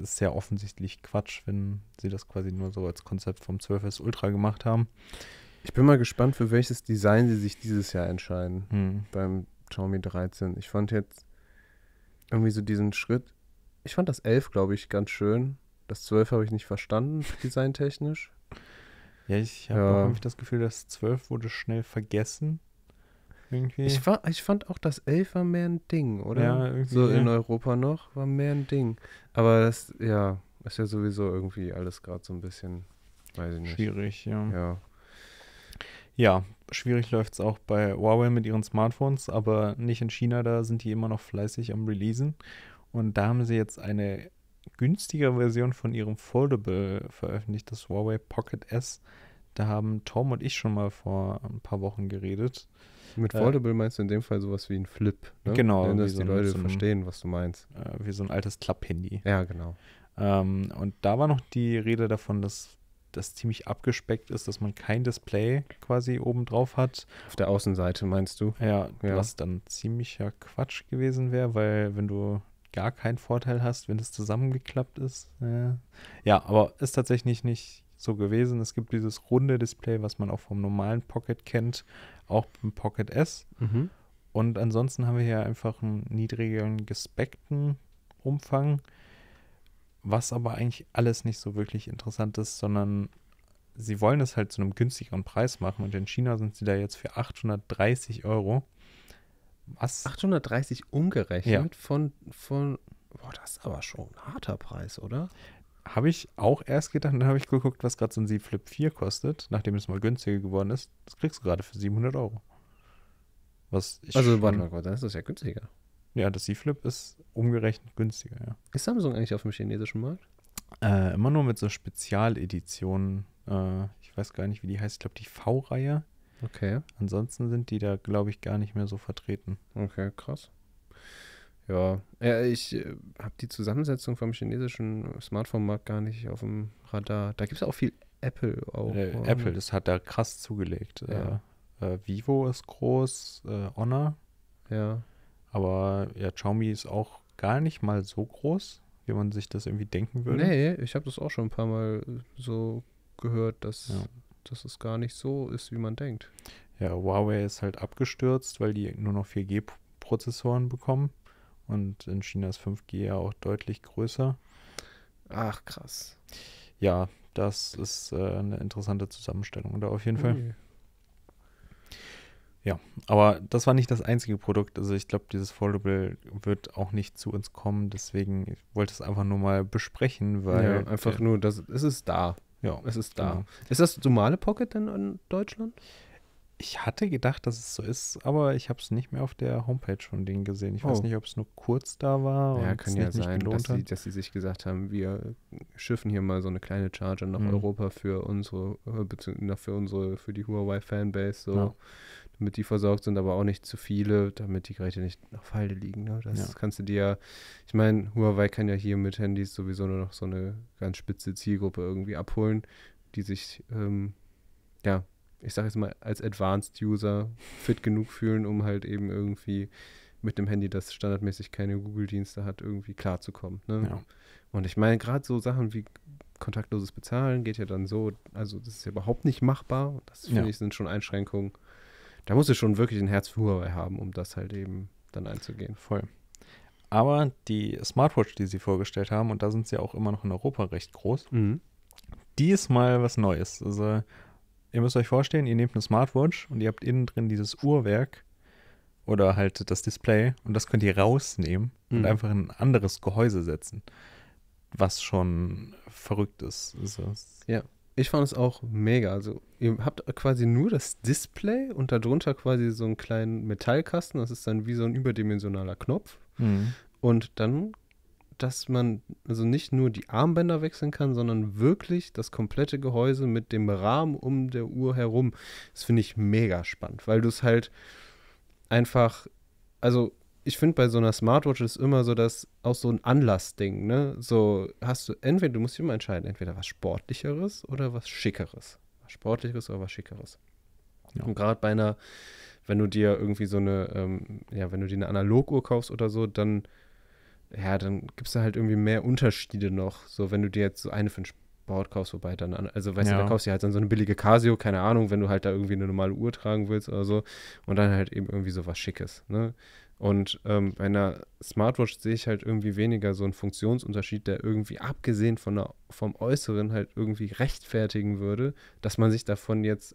ist sehr offensichtlich Quatsch, wenn sie das quasi nur so als Konzept vom 12S Ultra gemacht haben. Ich bin mal gespannt, für welches Design sie sich dieses Jahr entscheiden hm. beim Xiaomi 13. Ich fand jetzt irgendwie so diesen Schritt, ich fand das 11, glaube ich, ganz schön. Das 12 habe ich nicht verstanden, designtechnisch. Ja, ich habe ja. das Gefühl, das 12 wurde schnell vergessen. Irgendwie. Ich, war, ich fand auch, das Elf war mehr ein Ding, oder? Ja, irgendwie. So in Europa noch war mehr ein Ding. Aber das, ja, ist ja sowieso irgendwie alles gerade so ein bisschen, weiß ich nicht. Schwierig, ja. Ja, ja schwierig läuft es auch bei Huawei mit ihren Smartphones, aber nicht in China, da sind die immer noch fleißig am Releasen. Und da haben sie jetzt eine günstigere Version von ihrem Foldable veröffentlicht, das Huawei Pocket S. Da haben Tom und ich schon mal vor ein paar Wochen geredet. Mit äh, Foldable äh, meinst du in dem Fall sowas wie ein Flip, ne? Genau. Ja, dass so die Leute so ein, verstehen, was du meinst. Äh, wie so ein altes Klapp-Handy. Ja, genau. Ähm, und da war noch die Rede davon, dass das ziemlich abgespeckt ist, dass man kein Display quasi oben drauf hat. Auf der Außenseite meinst du? Ja, ja. was dann ziemlicher Quatsch gewesen wäre, weil wenn du gar keinen Vorteil hast, wenn es zusammengeklappt ist. Äh, ja, aber ist tatsächlich nicht so gewesen. Es gibt dieses runde Display, was man auch vom normalen Pocket kennt, auch ein Pocket S. Mhm. Und ansonsten haben wir hier einfach einen niedrigeren gespeckten Umfang, was aber eigentlich alles nicht so wirklich interessant ist, sondern sie wollen es halt zu einem günstigeren Preis machen und in China sind sie da jetzt für 830 Euro. Was? 830 umgerechnet ja. von, von boah, das ist aber schon ein harter Preis, oder? habe ich auch erst gedacht, dann habe ich geguckt, was gerade so ein Z Flip 4 kostet, nachdem es mal günstiger geworden ist. Das kriegst du gerade für 700 Euro. Was also, warte mal, warte, dann ist das ja günstiger. Ja, das Z Flip ist umgerechnet günstiger, ja. Ist Samsung eigentlich auf dem chinesischen Markt? Äh, immer nur mit so Spezialeditionen. Äh, ich weiß gar nicht, wie die heißt. Ich glaube, die V-Reihe. Okay. Ansonsten sind die da, glaube ich, gar nicht mehr so vertreten. Okay, krass. Ja, ja äh, ich äh, habe die Zusammensetzung vom chinesischen Smartphone-Markt gar nicht auf dem Radar. Da gibt es auch viel Apple. Auch, äh, Apple, das hat da krass zugelegt. Ja. Äh, äh Vivo ist groß, äh, Honor. Ja. Aber ja, Xiaomi ist auch gar nicht mal so groß, wie man sich das irgendwie denken würde. Nee, ich habe das auch schon ein paar Mal so gehört, dass, ja. dass es gar nicht so ist, wie man denkt. Ja, Huawei ist halt abgestürzt, weil die nur noch 4G-Prozessoren bekommen. Und in China ist 5G ja auch deutlich größer. Ach, krass. Ja, das ist äh, eine interessante Zusammenstellung da auf jeden Fall. Okay. Ja, aber das war nicht das einzige Produkt. Also ich glaube, dieses Foldable wird auch nicht zu uns kommen. Deswegen wollte ich es einfach nur mal besprechen, weil. Ja, einfach äh, nur, das, es ist da. Ja. Es ist da. Genau. Ist das normale Pocket denn in Deutschland? Ja. Ich hatte gedacht, dass es so ist, aber ich habe es nicht mehr auf der Homepage von denen gesehen. Ich oh. weiß nicht, ob es nur kurz da war. Ja, kann ja sein, dass sie, dass sie sich gesagt haben, wir schiffen hier mal so eine kleine Charger nach mhm. Europa für unsere, äh, für unsere, für die Huawei Fanbase, so, ja. damit die versorgt sind, aber auch nicht zu viele, damit die Geräte nicht nach Falde liegen. Ne? Das ja. kannst du dir ja, ich meine, Huawei kann ja hier mit Handys sowieso nur noch so eine ganz spitze Zielgruppe irgendwie abholen, die sich ähm, ja, ich sage jetzt mal, als Advanced User fit genug fühlen, um halt eben irgendwie mit dem Handy, das standardmäßig keine Google-Dienste hat, irgendwie klarzukommen. Ne? Ja. Und ich meine, gerade so Sachen wie kontaktloses Bezahlen geht ja dann so, also das ist ja überhaupt nicht machbar. Das finde ja. ich sind schon Einschränkungen. Da muss ich schon wirklich ein Herz für Huawei haben, um das halt eben dann einzugehen. Voll. Aber die Smartwatch, die sie vorgestellt haben, und da sind sie auch immer noch in Europa recht groß, mhm. diesmal was Neues. Also ihr müsst euch vorstellen, ihr nehmt eine Smartwatch und ihr habt innen drin dieses Uhrwerk oder halt das Display und das könnt ihr rausnehmen mhm. und einfach in ein anderes Gehäuse setzen, was schon verrückt ist. Also, ja, ich fand es auch mega. Also ihr habt quasi nur das Display und darunter quasi so einen kleinen Metallkasten, das ist dann wie so ein überdimensionaler Knopf. Mhm. Und dann dass man also nicht nur die Armbänder wechseln kann, sondern wirklich das komplette Gehäuse mit dem Rahmen um der Uhr herum. Das finde ich mega spannend, weil du es halt einfach, also ich finde bei so einer Smartwatch ist immer so das auch so ein Anlassding, ne? So hast du entweder du musst dich immer entscheiden, entweder was sportlicheres oder was schickeres. Was sportlicheres oder was schickeres. Ja. Und gerade bei einer wenn du dir irgendwie so eine ähm, ja, wenn du dir eine Analoguhr kaufst oder so, dann ja, dann gibt es da halt irgendwie mehr Unterschiede noch. So, wenn du dir jetzt so eine für den Sport kaufst, wobei dann, also weißt ja. du, da kaufst du halt dann so eine billige Casio, keine Ahnung, wenn du halt da irgendwie eine normale Uhr tragen willst oder so. Und dann halt eben irgendwie so was Schickes, ne? Und ähm, bei einer Smartwatch sehe ich halt irgendwie weniger so einen Funktionsunterschied, der irgendwie abgesehen von der, vom Äußeren halt irgendwie rechtfertigen würde, dass man sich davon jetzt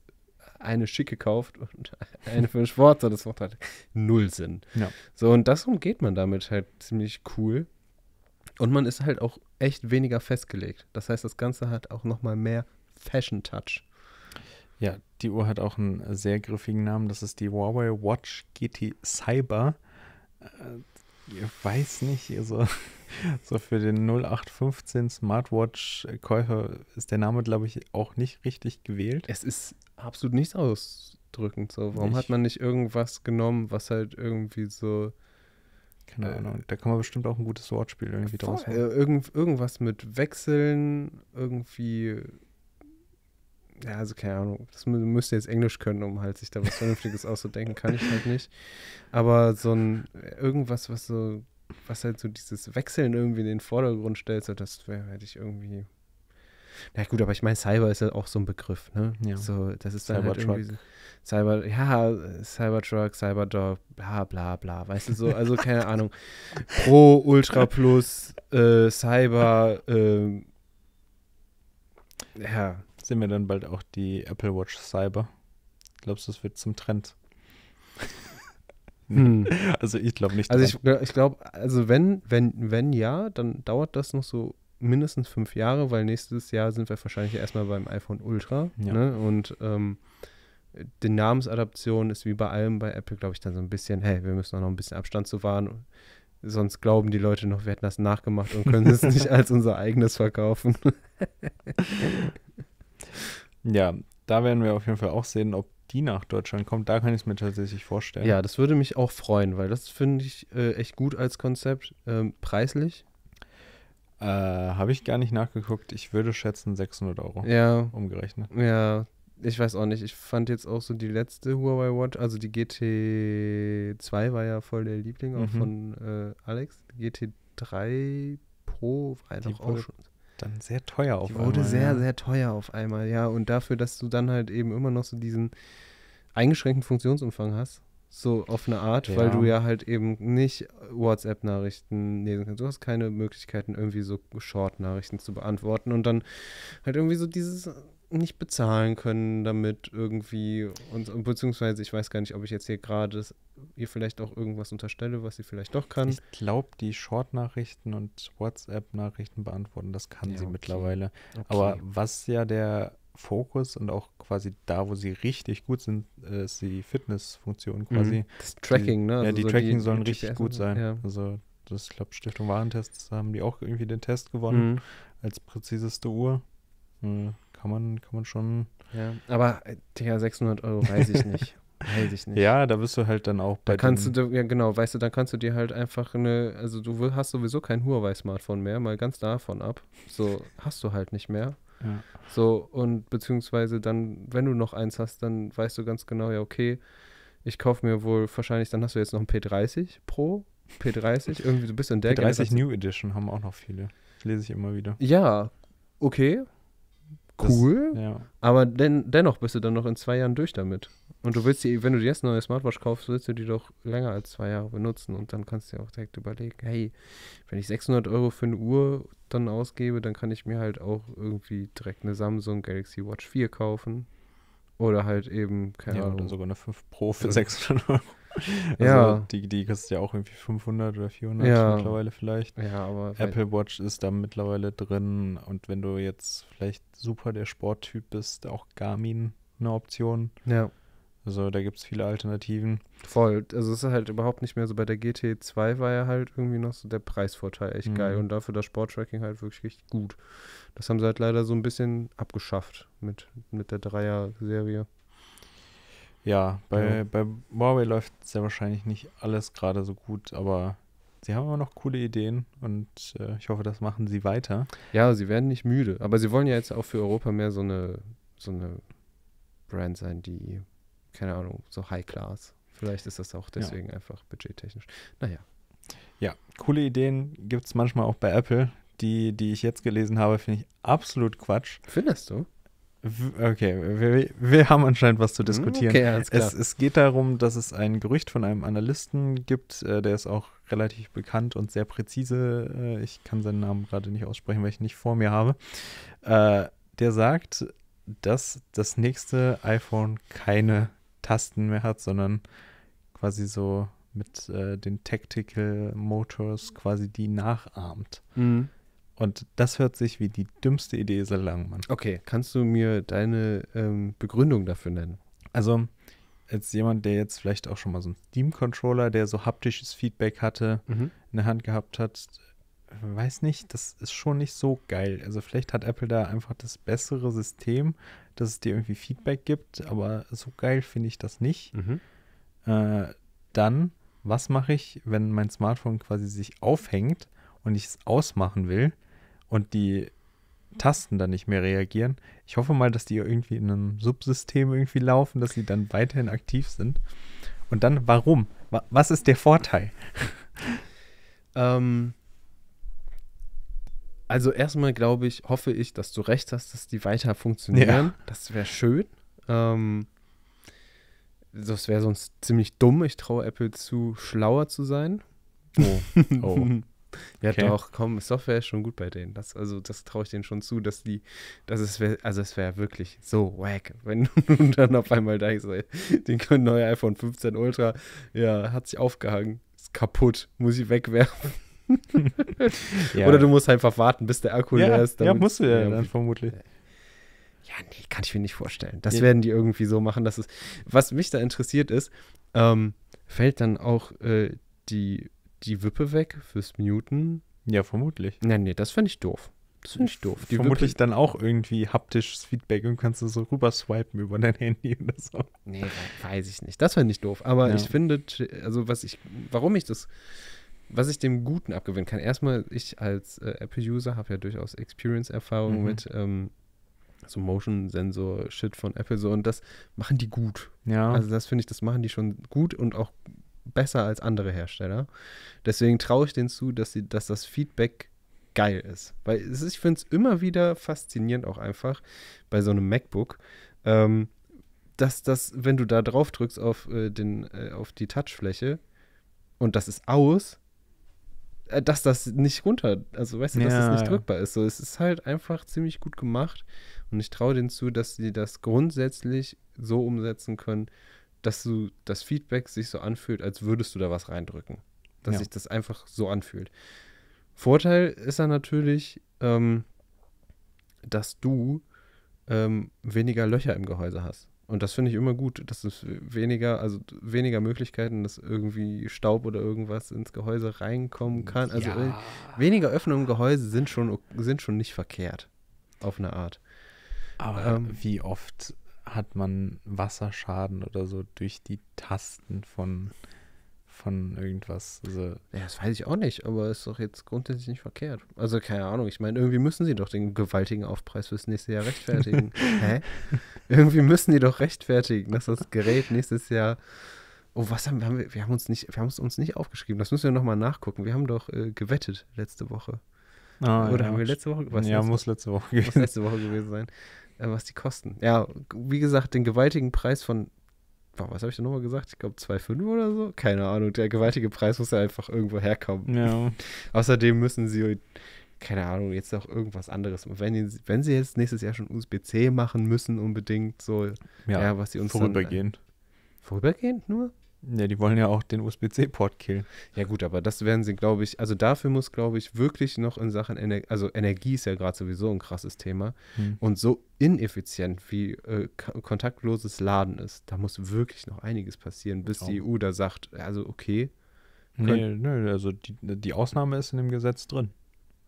eine schicke kauft und eine für den Sport, so das macht halt null Sinn. Ja. So, und das geht man damit halt ziemlich cool. Und man ist halt auch echt weniger festgelegt. Das heißt, das Ganze hat auch nochmal mehr Fashion-Touch. Ja, die Uhr hat auch einen sehr griffigen Namen. Das ist die Huawei Watch GT Cyber. Ich äh, weiß nicht, also so für den 0815 Smartwatch-Käufer ist der Name, glaube ich, auch nicht richtig gewählt. Es ist absolut nichts ausdrückend so. Warum nicht. hat man nicht irgendwas genommen, was halt irgendwie so. Keine äh, Ahnung, da kann man bestimmt auch ein gutes Wortspiel irgendwie draus machen. Äh, irgend, irgendwas mit Wechseln, irgendwie. Ja, also keine Ahnung. Das müsste jetzt Englisch können, um halt sich da was Vernünftiges auszudenken. Kann ich halt nicht. Aber so ein. Äh, irgendwas, was so was halt so dieses Wechseln irgendwie in den Vordergrund stellt, so das wär, hätte ich irgendwie. Na gut, aber ich meine, Cyber ist ja auch so ein Begriff, ne? Ja. So, das ist dann halt irgendwie so, Cyber, ja, Cybertruck, Cyberdog, bla bla bla, weißt du so, also keine Ahnung. Pro, Ultra Plus, äh, Cyber, ähm, ja. Sehen wir dann bald auch die Apple Watch Cyber? Glaubst du, das wird zum Trend? Hm. Also ich glaube nicht. Also ich, ich glaube, also wenn, wenn, wenn ja, dann dauert das noch so mindestens fünf Jahre, weil nächstes Jahr sind wir wahrscheinlich erstmal beim iPhone Ultra. Ja. Ne? Und ähm, die Namensadaption ist wie bei allem bei Apple, glaube ich, dann so ein bisschen, hey, wir müssen auch noch ein bisschen Abstand zu wahren. Sonst glauben die Leute noch, wir hätten das nachgemacht und können es nicht als unser eigenes verkaufen. ja, da werden wir auf jeden Fall auch sehen, ob die nach Deutschland kommt, da kann ich es mir tatsächlich vorstellen. Ja, das würde mich auch freuen, weil das finde ich äh, echt gut als Konzept. Ähm, preislich? Äh, Habe ich gar nicht nachgeguckt. Ich würde schätzen 600 Euro. Ja. Umgerechnet. Ja, ich weiß auch nicht. Ich fand jetzt auch so die letzte Huawei Watch, also die GT2 war ja voll der Liebling auch mhm. von äh, Alex. Die GT3 Pro war ja doch auch schon dann sehr teuer auf die einmal. Wurde sehr, ja. sehr teuer auf einmal, ja. Und dafür, dass du dann halt eben immer noch so diesen eingeschränkten Funktionsumfang hast, so auf eine Art, ja. weil du ja halt eben nicht WhatsApp-Nachrichten lesen kannst. Du hast keine Möglichkeiten, irgendwie so Short-Nachrichten zu beantworten und dann halt irgendwie so dieses nicht bezahlen können damit irgendwie und, beziehungsweise ich weiß gar nicht, ob ich jetzt hier gerade ihr vielleicht auch irgendwas unterstelle, was sie vielleicht doch kann. Ich glaube, die Short-Nachrichten und WhatsApp-Nachrichten beantworten, das kann ja, sie okay. mittlerweile. Okay. Aber was ja der Fokus und auch quasi da, wo sie richtig gut sind, äh, ist die Fitnessfunktion mhm. quasi. Das Tracking, ne? Also ja, die so Tracking die, sollen die richtig gut sein. Ja. Also das, ich glaube, Stiftung Warentests haben die auch irgendwie den Test gewonnen mhm. als präziseste Uhr. Mhm kann man, kann man schon. Ja, aber, äh, Digga, 600 Euro weiß ich nicht. Weiß ich nicht. Ja, da wirst du halt dann auch bei. Da kannst du, ja genau, weißt du, dann kannst du dir halt einfach eine, also du hast sowieso kein Huawei-Smartphone mehr, mal ganz davon ab. So hast du halt nicht mehr. Ja. So, und beziehungsweise dann, wenn du noch eins hast, dann weißt du ganz genau, ja, okay, ich kaufe mir wohl wahrscheinlich, dann hast du jetzt noch ein P30 Pro, P30, irgendwie so ein bisschen der P30 Generation. New Edition haben auch noch viele. lese ich immer wieder. Ja, okay, cool, das, ja. aber den, dennoch bist du dann noch in zwei Jahren durch damit. Und du willst die, wenn du dir jetzt eine neue Smartwatch kaufst, willst du die doch länger als zwei Jahre benutzen und dann kannst du dir auch direkt überlegen, hey, wenn ich 600 Euro für eine Uhr dann ausgebe, dann kann ich mir halt auch irgendwie direkt eine Samsung Galaxy Watch 4 kaufen. Oder halt eben, keine ja, Ahnung. dann sogar eine 5 Pro für 600 äh, Euro. Also ja. Die, die kostet ja auch irgendwie 500 oder 400 ja. mittlerweile vielleicht. Ja, aber Apple Watch ist da mittlerweile drin. Und wenn du jetzt vielleicht super der Sporttyp bist, auch Garmin eine Option. Ja. Also da gibt es viele Alternativen. Voll. Also es ist halt überhaupt nicht mehr so. Bei der GT2 war ja halt irgendwie noch so der Preisvorteil echt mhm. geil. Und dafür das Sporttracking halt wirklich richtig gut. Das haben sie halt leider so ein bisschen abgeschafft mit, mit der Dreier-Serie. Ja, bei, ja. bei Huawei läuft es ja wahrscheinlich nicht alles gerade so gut, aber sie haben immer noch coole Ideen und äh, ich hoffe, das machen sie weiter. Ja, sie werden nicht müde, aber sie wollen ja jetzt auch für Europa mehr so eine, so eine Brand sein, die, keine Ahnung, so High Class. Vielleicht ist das auch deswegen ja. einfach budgettechnisch. Naja. Ja, coole Ideen gibt es manchmal auch bei Apple. Die, die ich jetzt gelesen habe, finde ich absolut Quatsch. Findest du? Okay, wir, wir, haben anscheinend was zu hm, diskutieren. Okay, alles es, es, geht darum, dass es ein Gerücht von einem Analysten gibt, äh, der ist auch relativ bekannt und sehr präzise. Äh, ich kann seinen Namen gerade nicht aussprechen, weil ich ihn nicht vor mir habe. Äh, der sagt, dass das nächste iPhone keine Tasten mehr hat, sondern quasi so mit äh, den Tactical Motors quasi die nachahmt. Mhm. Und das hört sich wie die dümmste Idee so lang an. Okay, kannst du mir deine ähm, Begründung dafür nennen? Also, als jemand, der jetzt vielleicht auch schon mal so einen Steam-Controller, der so haptisches Feedback hatte, mhm. in der Hand gehabt hat, weiß nicht, das ist schon nicht so geil. Also vielleicht hat Apple da einfach das bessere System, dass es dir irgendwie Feedback gibt, aber so geil finde ich das nicht. Mhm. Äh, dann, was mache ich, wenn mein Smartphone quasi sich aufhängt und ich es ausmachen will? und die Tasten dann nicht mehr reagieren. Ich hoffe mal, dass die irgendwie in einem Subsystem irgendwie laufen, dass sie dann weiterhin aktiv sind. Und dann, warum? Was ist der Vorteil? Ähm, also erstmal glaube ich, hoffe ich, dass du recht hast, dass die weiter funktionieren. Ja. Das wäre schön. Ähm, das wäre sonst ziemlich dumm. Ich traue Apple zu, schlauer zu sein. Oh. oh. Ja, okay. doch, komm, Software ist schon gut bei denen. Das, also, das traue ich denen schon zu, dass die, dass es wär, also es wäre wirklich so wack, wenn du dann auf einmal da ist, den neue iPhone 15 Ultra, ja, hat sich aufgehangen, ist kaputt, muss ich wegwerfen. ja. Oder du musst einfach warten, bis der Akku ja, leer ist. Damit, ja, musst du ja, ja dann vermutlich. Ja, nee, kann ich mir nicht vorstellen. Das nee. werden die irgendwie so machen, dass es. Was mich da interessiert ist, ähm, fällt dann auch äh, die die Wippe weg fürs Muten. Ja, vermutlich. Nein, nee, das finde ich doof. Das finde ich hm. doof. Die vermutlich Wippe dann auch irgendwie haptisches Feedback und kannst du so rüber swipen über dein Handy oder so. Nee, weiß ich nicht. Das finde ich doof. Aber ja. ich finde, also was ich, warum ich das, was ich dem Guten abgewinnen kann. Erstmal, ich als äh, Apple-User habe ja durchaus Experience-Erfahrung mhm. mit ähm, so Motion-Sensor-Shit von Apple so und das machen die gut. Ja. Also das finde ich, das machen die schon gut und auch besser als andere Hersteller. Deswegen traue ich denen zu, dass, sie, dass das Feedback geil ist. Weil ist, ich finde es immer wieder faszinierend auch einfach bei so einem MacBook, ähm, dass das, wenn du da drauf drückst auf, äh, den, äh, auf die Touchfläche und das ist aus, äh, dass das nicht runter, also weißt du, dass ja, das nicht ja. drückbar ist. So, es ist halt einfach ziemlich gut gemacht und ich traue denen zu, dass sie das grundsätzlich so umsetzen können, dass du das Feedback sich so anfühlt, als würdest du da was reindrücken. Dass ja. sich das einfach so anfühlt. Vorteil ist dann natürlich, ähm, dass du ähm, weniger Löcher im Gehäuse hast. Und das finde ich immer gut, dass es weniger, also weniger Möglichkeiten, dass irgendwie Staub oder irgendwas ins Gehäuse reinkommen kann. Also äh, ja. weniger Öffnungen im Gehäuse sind schon, sind schon nicht verkehrt. Auf eine Art. Aber ähm, wie oft hat man Wasserschaden oder so durch die Tasten von, von irgendwas. Also ja, das weiß ich auch nicht, aber ist doch jetzt grundsätzlich nicht verkehrt. Also keine Ahnung, ich meine, irgendwie müssen sie doch den gewaltigen Aufpreis fürs nächste Jahr rechtfertigen. Hä? Irgendwie müssen die doch rechtfertigen, dass das Gerät nächstes Jahr. Oh, was haben, wir? Wir haben uns nicht, wir haben es uns nicht aufgeschrieben. Das müssen wir nochmal nachgucken. Wir haben doch äh, gewettet letzte Woche. Ah, Oder ja. haben wir letzte Woche? Was ja, muss letzte Woche Muss letzte Woche gewesen sein. Äh, was die kosten. Ja, wie gesagt, den gewaltigen Preis von, was habe ich da nochmal gesagt? Ich glaube 2,5 oder so? Keine Ahnung, der gewaltige Preis muss ja einfach irgendwo herkommen. Ja. Außerdem müssen sie, keine Ahnung, jetzt auch irgendwas anderes. Und wenn, wenn sie jetzt nächstes Jahr schon USB-C machen müssen, unbedingt so, ja, ja was sie uns vorübergehend. Dann, äh, vorübergehend nur? Ja, die wollen ja auch den USB-C-Port killen. Ja, gut, aber das werden sie, glaube ich, also dafür muss, glaube ich, wirklich noch in Sachen Energie, also Energie ist ja gerade sowieso ein krasses Thema. Hm. Und so ineffizient wie äh, kontaktloses Laden ist, da muss wirklich noch einiges passieren, bis die EU da sagt, also okay. Nee, nee, also die, die Ausnahme ist in dem Gesetz drin.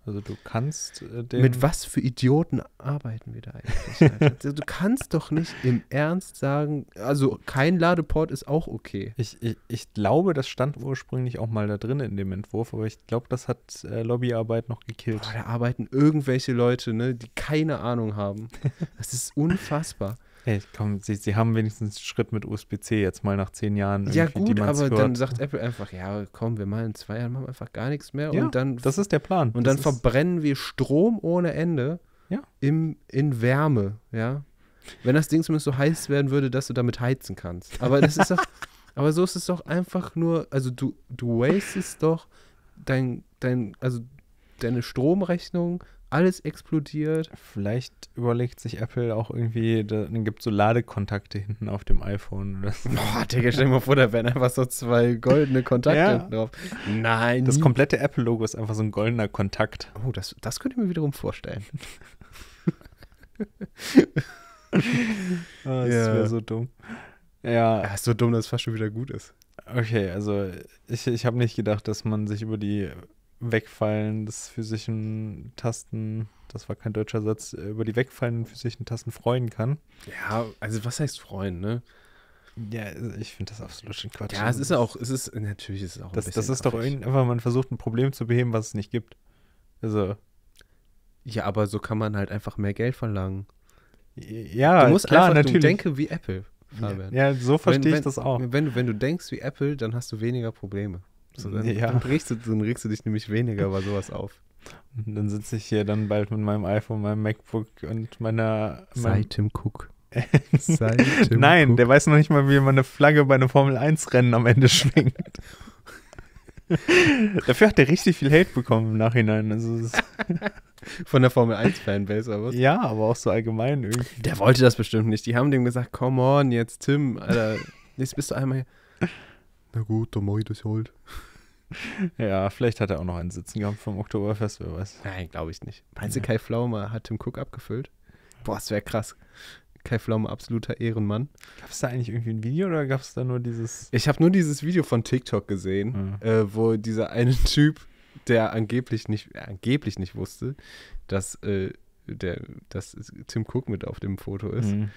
Also du kannst äh, Mit was für Idioten arbeiten wir da eigentlich? du kannst doch nicht im Ernst sagen, also kein Ladeport ist auch okay. Ich, ich, ich glaube, das stand ursprünglich auch mal da drin in dem Entwurf, aber ich glaube, das hat äh, Lobbyarbeit noch gekillt. Boah, da arbeiten irgendwelche Leute, ne, die keine Ahnung haben. Das ist unfassbar. Hey, komm, sie, sie haben wenigstens einen Schritt mit USB-C jetzt mal nach zehn Jahren. Ja, gut, aber hört. dann sagt Apple einfach, ja, komm, wir machen in zwei Jahren machen einfach gar nichts mehr. Ja, und dann, das ist der Plan. Und das dann verbrennen wir Strom ohne Ende ja. im, in Wärme, ja. Wenn das Ding zumindest so heiß werden würde, dass du damit heizen kannst. Aber das ist doch, aber so ist es doch einfach nur, also du, du wastest doch dein, dein, also deine Stromrechnung alles explodiert. Vielleicht überlegt sich Apple auch irgendwie, dann gibt es so Ladekontakte hinten auf dem iPhone. Oder so. Boah, Digga, stell dir mal vor, da wären einfach so zwei goldene Kontakte ja. drauf. Nein. Das komplette Apple-Logo ist einfach so ein goldener Kontakt. Oh, das, das könnte ich mir wiederum vorstellen. ah, das ja. wäre so dumm. Ja. ja. Ist so dumm, dass es fast schon wieder gut ist. Okay, also ich, ich habe nicht gedacht, dass man sich über die wegfallen des physischen Tasten, das war kein deutscher Satz, äh, über die wegfallenden physischen Tasten freuen kann. Ja, also was heißt freuen, ne? Ja, also ich finde das absolut schon Quatsch. Ja, es ist auch, es ist, natürlich ist es auch das, ein Das ist doch einfach, man versucht ein Problem zu beheben, was es nicht gibt. Also. Ja, aber so kann man halt einfach mehr Geld verlangen. Ja, du musst klar, einfach, natürlich. Du denke wie Apple, Fabian. Ja, so verstehe ich das auch. Wenn, wenn, wenn du denkst wie Apple, dann hast du weniger Probleme. So, dann, ja. dann, regst du, dann regst du dich nämlich weniger bei sowas auf. Und dann sitze ich hier dann bald mit meinem iPhone, meinem MacBook und meiner. Sei Tim Cook. Sei Tim Nein, Cook. der weiß noch nicht mal, wie man eine Flagge bei einem Formel-1-Rennen am Ende schwingt. Dafür hat er richtig viel Hate bekommen im Nachhinein. Also Von der Formel 1 Fanbase, aber was? Ja, aber auch so allgemein irgendwie. Der wollte das bestimmt nicht. Die haben dem gesagt, come on, jetzt Tim, Alter, jetzt bist du einmal. hier. Na gut, dann mach ich das halt. ja, vielleicht hat er auch noch einen sitzen gehabt vom Oktoberfest, wer weiß. Nein, glaube ich nicht. Meinst du, ja. Kai Pflaume hat Tim Cook abgefüllt? Boah, das wäre krass. Kai Pflaume, absoluter Ehrenmann. Gab es da eigentlich irgendwie ein Video oder gab es da nur dieses? Ich habe nur dieses Video von TikTok gesehen, mhm. äh, wo dieser eine Typ, der angeblich nicht, äh, angeblich nicht wusste, dass, äh, der, dass Tim Cook mit auf dem Foto ist, mhm.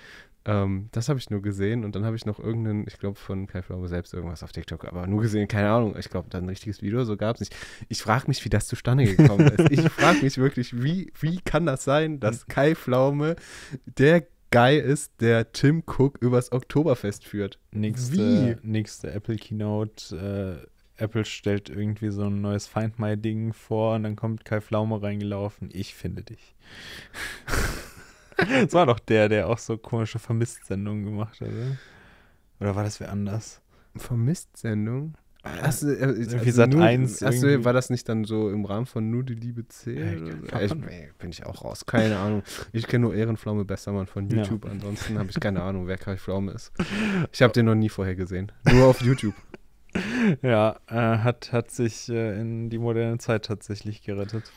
Ähm, das habe ich nur gesehen und dann habe ich noch irgendeinen, ich glaube, von Kai Pflaume selbst irgendwas auf TikTok, aber nur gesehen, keine Ahnung. Ich glaube, da ein richtiges Video, so gab es nicht. Ich frage mich, wie das zustande gekommen ist. Ich frage mich wirklich, wie, wie kann das sein, dass mhm. Kai Flaume der Guy ist, der Tim Cook übers Oktoberfest führt? Nächste, wie? nächste Apple Keynote. Äh Apple stellt irgendwie so ein neues Find My Ding vor und dann kommt Kai Flaume reingelaufen. Ich finde dich. Das war doch der, der auch so komische Vermisst-Sendungen gemacht hat. Oder, oder war das wer anders? Vermisst-Sendung? Äh, achso, also, äh, also Sat 1 achso, war das nicht dann so im Rahmen von Nur die Liebe zählt? Ja, äh, ich, bin ich auch raus, keine Ahnung. Ich kenne nur Ehrenflaume Bessermann von YouTube, ja. ansonsten habe ich keine Ahnung, wer Kai Flaume ist. Ich habe den noch nie vorher gesehen, nur auf YouTube. Ja, äh, hat, hat sich äh, in die moderne Zeit tatsächlich gerettet.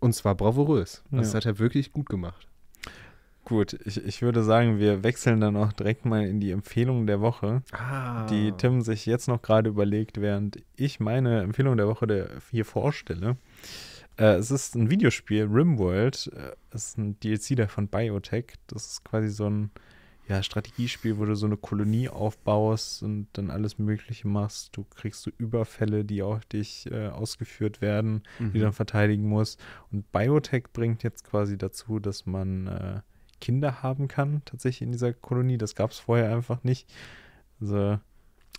Und zwar bravourös. Das ja. hat er wirklich gut gemacht. Gut, ich, ich würde sagen, wir wechseln dann auch direkt mal in die Empfehlung der Woche, ah. die Tim sich jetzt noch gerade überlegt, während ich meine Empfehlung der Woche der, hier vorstelle. Äh, es ist ein Videospiel, Rimworld. Äh, ist ein DLC davon Biotech. Das ist quasi so ein ja, Strategiespiel, wo du so eine Kolonie aufbaust und dann alles Mögliche machst. Du kriegst so Überfälle, die auch dich äh, ausgeführt werden, mhm. die dann verteidigen musst. Und Biotech bringt jetzt quasi dazu, dass man äh, Kinder haben kann, tatsächlich in dieser Kolonie. Das gab es vorher einfach nicht. Also,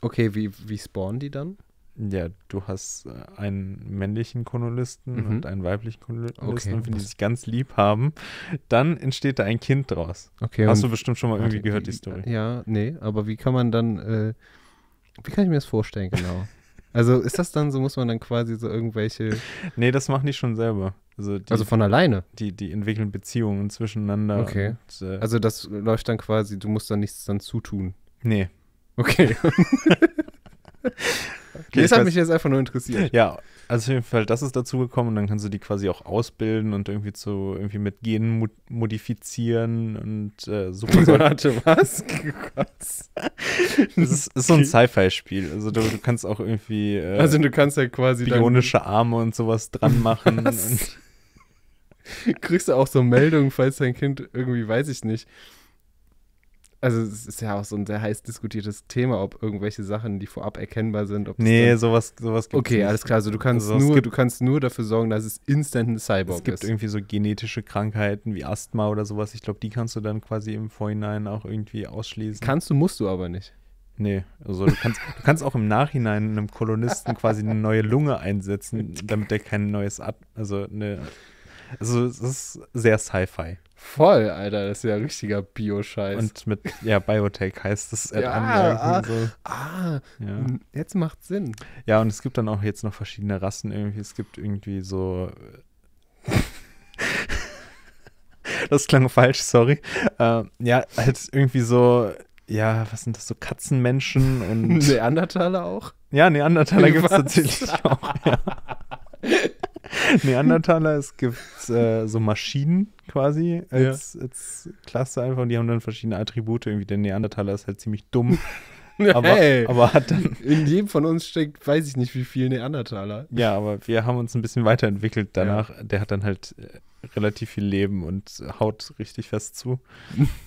okay, wie, wie spawnen die dann? Ja, du hast äh, einen männlichen Kolonisten mhm. und einen weiblichen Kolonisten okay, und wenn die sich ganz lieb haben, dann entsteht da ein Kind draus. Okay, hast du bestimmt schon mal irgendwie warte, gehört, die Story. Ja, nee, aber wie kann man dann, äh, wie kann ich mir das vorstellen genau? also ist das dann so, muss man dann quasi so irgendwelche... nee, das machen die schon selber. Also, die, also von alleine? Die, die entwickeln Beziehungen zwischeneinander. Okay, und, äh, also das läuft dann quasi, du musst dann nichts dann zutun. Nee. Okay. Okay, das hat mich jetzt einfach nur interessiert. Ja, also auf jeden Fall, das ist dazugekommen und dann kannst du die quasi auch ausbilden und irgendwie zu irgendwie mit Genen modifizieren und äh, super. Warte, was? das ist, ist so ein Sci-Fi-Spiel. Also du, du, kannst auch irgendwie. Äh, also du kannst ja quasi. Bionische Arme und sowas dran machen. Und Kriegst du auch so Meldungen, falls dein Kind irgendwie, weiß ich nicht, also es ist ja auch so ein sehr heiß diskutiertes Thema, ob irgendwelche Sachen, die vorab erkennbar sind, ob Nee, sowas sowas gibt's Okay, nicht. alles klar, also du kannst also nur du kannst nur dafür sorgen, dass es instant ein Cyborg ist. Es gibt ist. irgendwie so genetische Krankheiten wie Asthma oder sowas, ich glaube, die kannst du dann quasi im Vorhinein auch irgendwie ausschließen. Kannst du, musst du aber nicht. Nee, also du kannst, du kannst auch im Nachhinein einem Kolonisten quasi eine neue Lunge einsetzen, damit der kein neues At also eine also es ist sehr Sci-Fi. Voll, Alter, das ist ja ein richtiger Bio-Scheiß. Und mit, ja, Biotech heißt das ja, ah, so. ah, ah ja. jetzt macht Sinn. Ja, und es gibt dann auch jetzt noch verschiedene Rassen irgendwie. Es gibt irgendwie so. Äh, das klang falsch, sorry. Äh, ja, halt irgendwie so. Ja, was sind das so? Katzenmenschen und. Neandertaler auch? Ja, Neandertaler gibt es tatsächlich auch, ja. Neandertaler, es gibt äh, so Maschinen quasi als, ja. als Klasse einfach und die haben dann verschiedene Attribute. Irgendwie der Neandertaler ist halt ziemlich dumm. aber, hey, aber hat dann. In jedem von uns steckt, weiß ich nicht, wie viel Neandertaler. Ja, aber wir haben uns ein bisschen weiterentwickelt danach. Ja. Der hat dann halt äh, relativ viel Leben und haut richtig fest zu.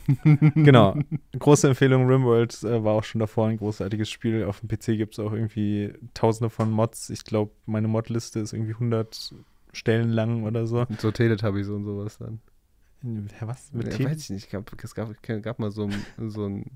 genau. Große Empfehlung, Rimworld äh, war auch schon davor ein großartiges Spiel. Auf dem PC gibt es auch irgendwie tausende von Mods. Ich glaube, meine Modliste ist irgendwie 100 Stellen lang oder so. Und so Teletubbies und sowas dann was? Mit ja, äh, Weiß ich nicht. Gab, es gab, gab mal so ein, so ein.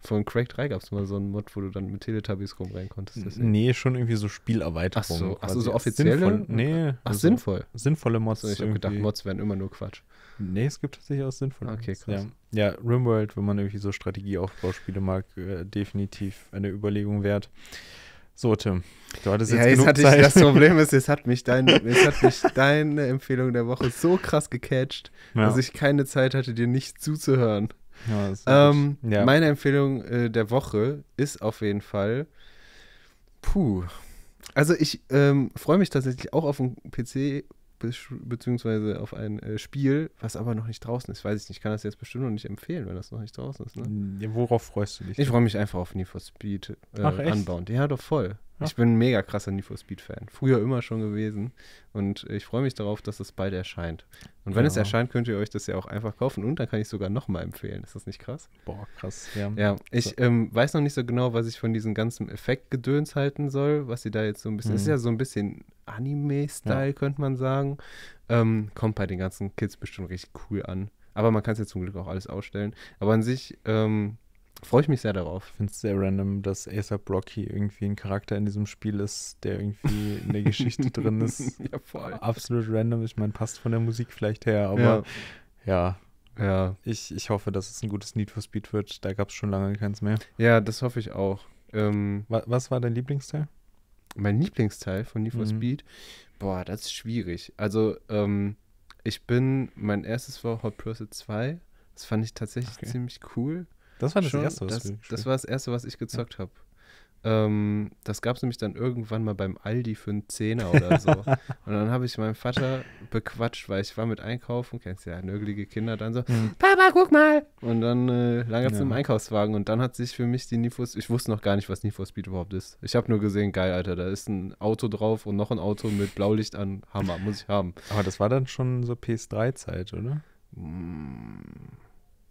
Von Craig 3 gab es mal so einen Mod, wo du dann mit Teletubbies rumrennen konntest. Deswegen. Nee, schon irgendwie so Spielerweiterung. Achso, so, ach so, also so offizielle? nee. Ach, so also sinnvoll. Sinnvolle Mods. Also ich habe gedacht, Mods wären immer nur Quatsch. Nee, es gibt tatsächlich auch sinnvolle Mods. okay, Krass. Ja. ja, Rimworld, wenn man irgendwie so Strategieaufbauspiele mag, äh, definitiv eine Überlegung wert. So, Tim, du hattest jetzt, ja, jetzt genug hatte ich, Das Problem ist, jetzt hat mich, dein, jetzt hat mich deine Empfehlung der Woche so krass gecatcht, ja. dass ich keine Zeit hatte, dir nicht zuzuhören. Ja, ähm, meine Empfehlung äh, der Woche ist auf jeden Fall, puh, also ich ähm, freue mich tatsächlich auch auf einen PC beziehungsweise auf ein äh, Spiel, was aber noch nicht draußen ist. Weiß ich nicht, ich kann das jetzt bestimmt noch nicht empfehlen, wenn das noch nicht draußen ist. Ne? Hm, ja, worauf freust du dich? Ich freue mich einfach auf Need for Speed äh, Ach, Unbound. Ja, doch voll. Ja. Ich bin ein mega krasser Need for Speed-Fan. Früher immer schon gewesen. Und ich freue mich darauf, dass es bald erscheint. Und wenn ja. es erscheint, könnt ihr euch das ja auch einfach kaufen. Und dann kann ich es sogar nochmal empfehlen. Ist das nicht krass? Boah, krass. Ja, ja ich ähm, weiß noch nicht so genau, was ich von diesem ganzen Effektgedöns halten soll. Was sie da jetzt so ein bisschen. Mhm. Ist ja so ein bisschen Anime-Style, könnte man sagen. Ähm, kommt bei den ganzen Kids bestimmt richtig cool an. Aber man kann es ja zum Glück auch alles ausstellen. Aber an sich. Ähm, Freue ich mich sehr darauf. Ich finde es sehr random, dass ASAP Rocky irgendwie ein Charakter in diesem Spiel ist, der irgendwie in der Geschichte drin ist. Ja, voll. Absolut random. Ich meine, passt von der Musik vielleicht her, aber ja. ja. ja. Ich, ich hoffe, dass es ein gutes Need for Speed wird. Da gab es schon lange keins mehr. Ja, das hoffe ich auch. Ähm, was, was war dein Lieblingsteil? Mein Lieblingsteil von Need for mhm. Speed? Boah, das ist schwierig. Also, ähm, ich bin, mein erstes war Hot Pursuit 2. Das fand ich tatsächlich okay. ziemlich cool. Das war das schon, Erste, was das, du Das war das Erste, was ich gezockt ja. habe. Ähm, das gab es nämlich dann irgendwann mal beim Aldi für einen Zehner oder so. und dann habe ich meinen Vater bequatscht, weil ich war mit Einkaufen, kennst ja, nörgelige Kinder, dann so, mhm. Papa, guck mal! Und dann äh, langert es ja. im Einkaufswagen und dann hat sich für mich die Nifos, ich wusste noch gar nicht, was Nifos Speed überhaupt ist. Ich habe nur gesehen, geil, Alter, da ist ein Auto drauf und noch ein Auto mit Blaulicht an, Hammer, muss ich haben. Aber das war dann schon so PS3-Zeit, oder? Mmh.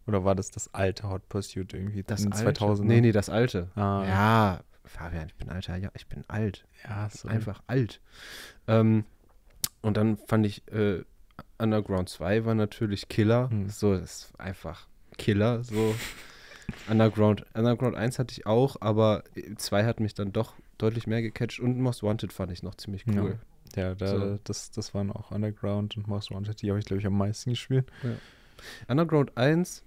Oder war das das alte Hot Pursuit irgendwie? Das in 2000? Nee, ne? nee, das alte. Ah. Ja, Fabian, ich bin alter, ja, ich bin alt. Ja, so. Einfach alt. Ähm, und dann fand ich, äh, Underground 2 war natürlich Killer. Hm. So, das ist einfach Killer. So. Underground, Underground 1 hatte ich auch, aber 2 hat mich dann doch deutlich mehr gecatcht und Most Wanted fand ich noch ziemlich cool. Ja, ja da, so. das, das waren auch Underground und Most Wanted, die habe ich, glaube ich, am meisten gespielt. Ja. Underground 1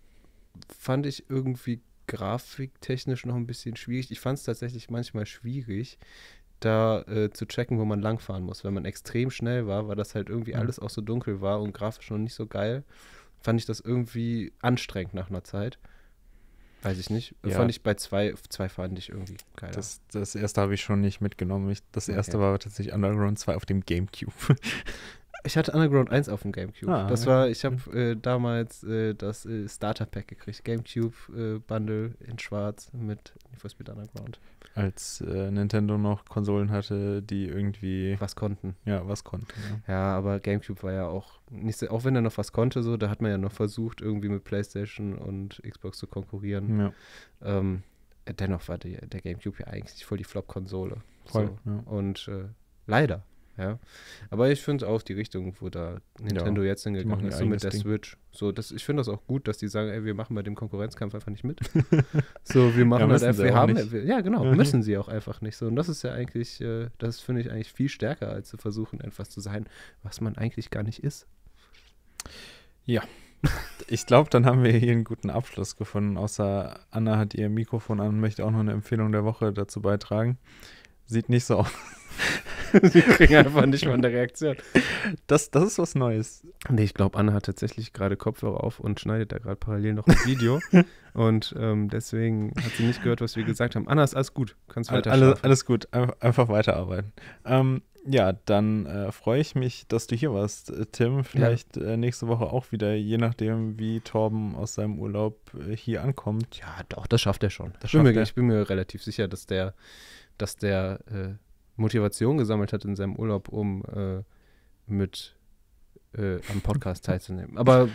fand ich irgendwie grafiktechnisch noch ein bisschen schwierig. Ich fand es tatsächlich manchmal schwierig, da äh, zu checken, wo man langfahren muss. Wenn man extrem schnell war, weil das halt irgendwie mhm. alles auch so dunkel war und grafisch noch nicht so geil, fand ich das irgendwie anstrengend nach einer Zeit. Weiß ich nicht. Ja. Fand ich bei zwei, zwei fand ich irgendwie geil. Das, das erste habe ich schon nicht mitgenommen. Ich, das erste okay. war tatsächlich Underground 2 auf dem Gamecube. Ich hatte Underground 1 auf dem Gamecube. Ah, das war, ich habe hm. äh, damals äh, das äh, Starter Pack gekriegt, Gamecube äh, Bundle in Schwarz mit Need for Speed Underground. Als äh, Nintendo noch Konsolen hatte, die irgendwie was konnten. Ja, was konnten. Ja. ja, aber Gamecube war ja auch nicht so, auch wenn er noch was konnte, so, da hat man ja noch versucht, irgendwie mit PlayStation und Xbox zu konkurrieren. Ja. Ähm, dennoch war die, der Gamecube ja eigentlich voll die Flop-Konsole. Voll. So. Ja. Und äh, leider ja. Aber ich finde auch die Richtung, wo da Nintendo ja, jetzt hingegangen ist, so mit der Ding. Switch. So, das, ich finde das auch gut, dass die sagen, ey, wir machen bei dem Konkurrenzkampf einfach nicht mit. so, wir machen ja, das halt einfach, wir haben, nicht. Halt, ja genau, ja, müssen sie auch einfach nicht. So, und das ist ja eigentlich, äh, das finde ich eigentlich viel stärker, als zu versuchen, etwas zu sein, was man eigentlich gar nicht ist. Ja. Ich glaube, dann haben wir hier einen guten Abschluss gefunden. Außer Anna hat ihr Mikrofon an und möchte auch noch eine Empfehlung der Woche dazu beitragen. Sieht nicht so aus. Sie kriegen einfach nicht mal eine Reaktion. Das, das ist was Neues. Nee, ich glaube, Anna hat tatsächlich gerade Kopfhörer auf und schneidet da gerade parallel noch ein Video. und ähm, deswegen hat sie nicht gehört, was wir gesagt haben. Anna, ist alles gut. Kannst weiter alles, alles gut, einfach weiterarbeiten. Ähm, ja, dann äh, freue ich mich, dass du hier warst, äh, Tim. Vielleicht ja. äh, nächste Woche auch wieder, je nachdem, wie Torben aus seinem Urlaub äh, hier ankommt. Ja, doch, das schafft er schon. Das ich, bin mir, ich bin mir relativ sicher, dass der, dass der äh, Motivation gesammelt hat in seinem Urlaub, um äh, mit äh, am Podcast teilzunehmen. Aber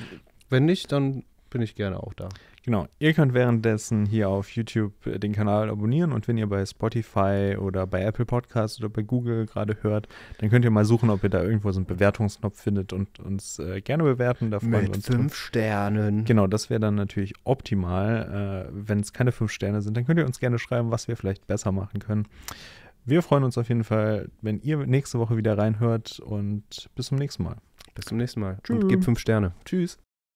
wenn nicht, dann bin ich gerne auch da. Genau. Ihr könnt währenddessen hier auf YouTube äh, den Kanal abonnieren und wenn ihr bei Spotify oder bei Apple Podcasts oder bei Google gerade hört, dann könnt ihr mal suchen, ob ihr da irgendwo so einen Bewertungsknopf findet und uns äh, gerne bewerten. Da freuen Mit fünf drauf. Sternen. Genau, das wäre dann natürlich optimal. Äh, wenn es keine fünf Sterne sind, dann könnt ihr uns gerne schreiben, was wir vielleicht besser machen können. Wir freuen uns auf jeden Fall, wenn ihr nächste Woche wieder reinhört und bis zum nächsten Mal. Bis zum nächsten Mal. Tschüss. Und gebt fünf Sterne. Tschüss.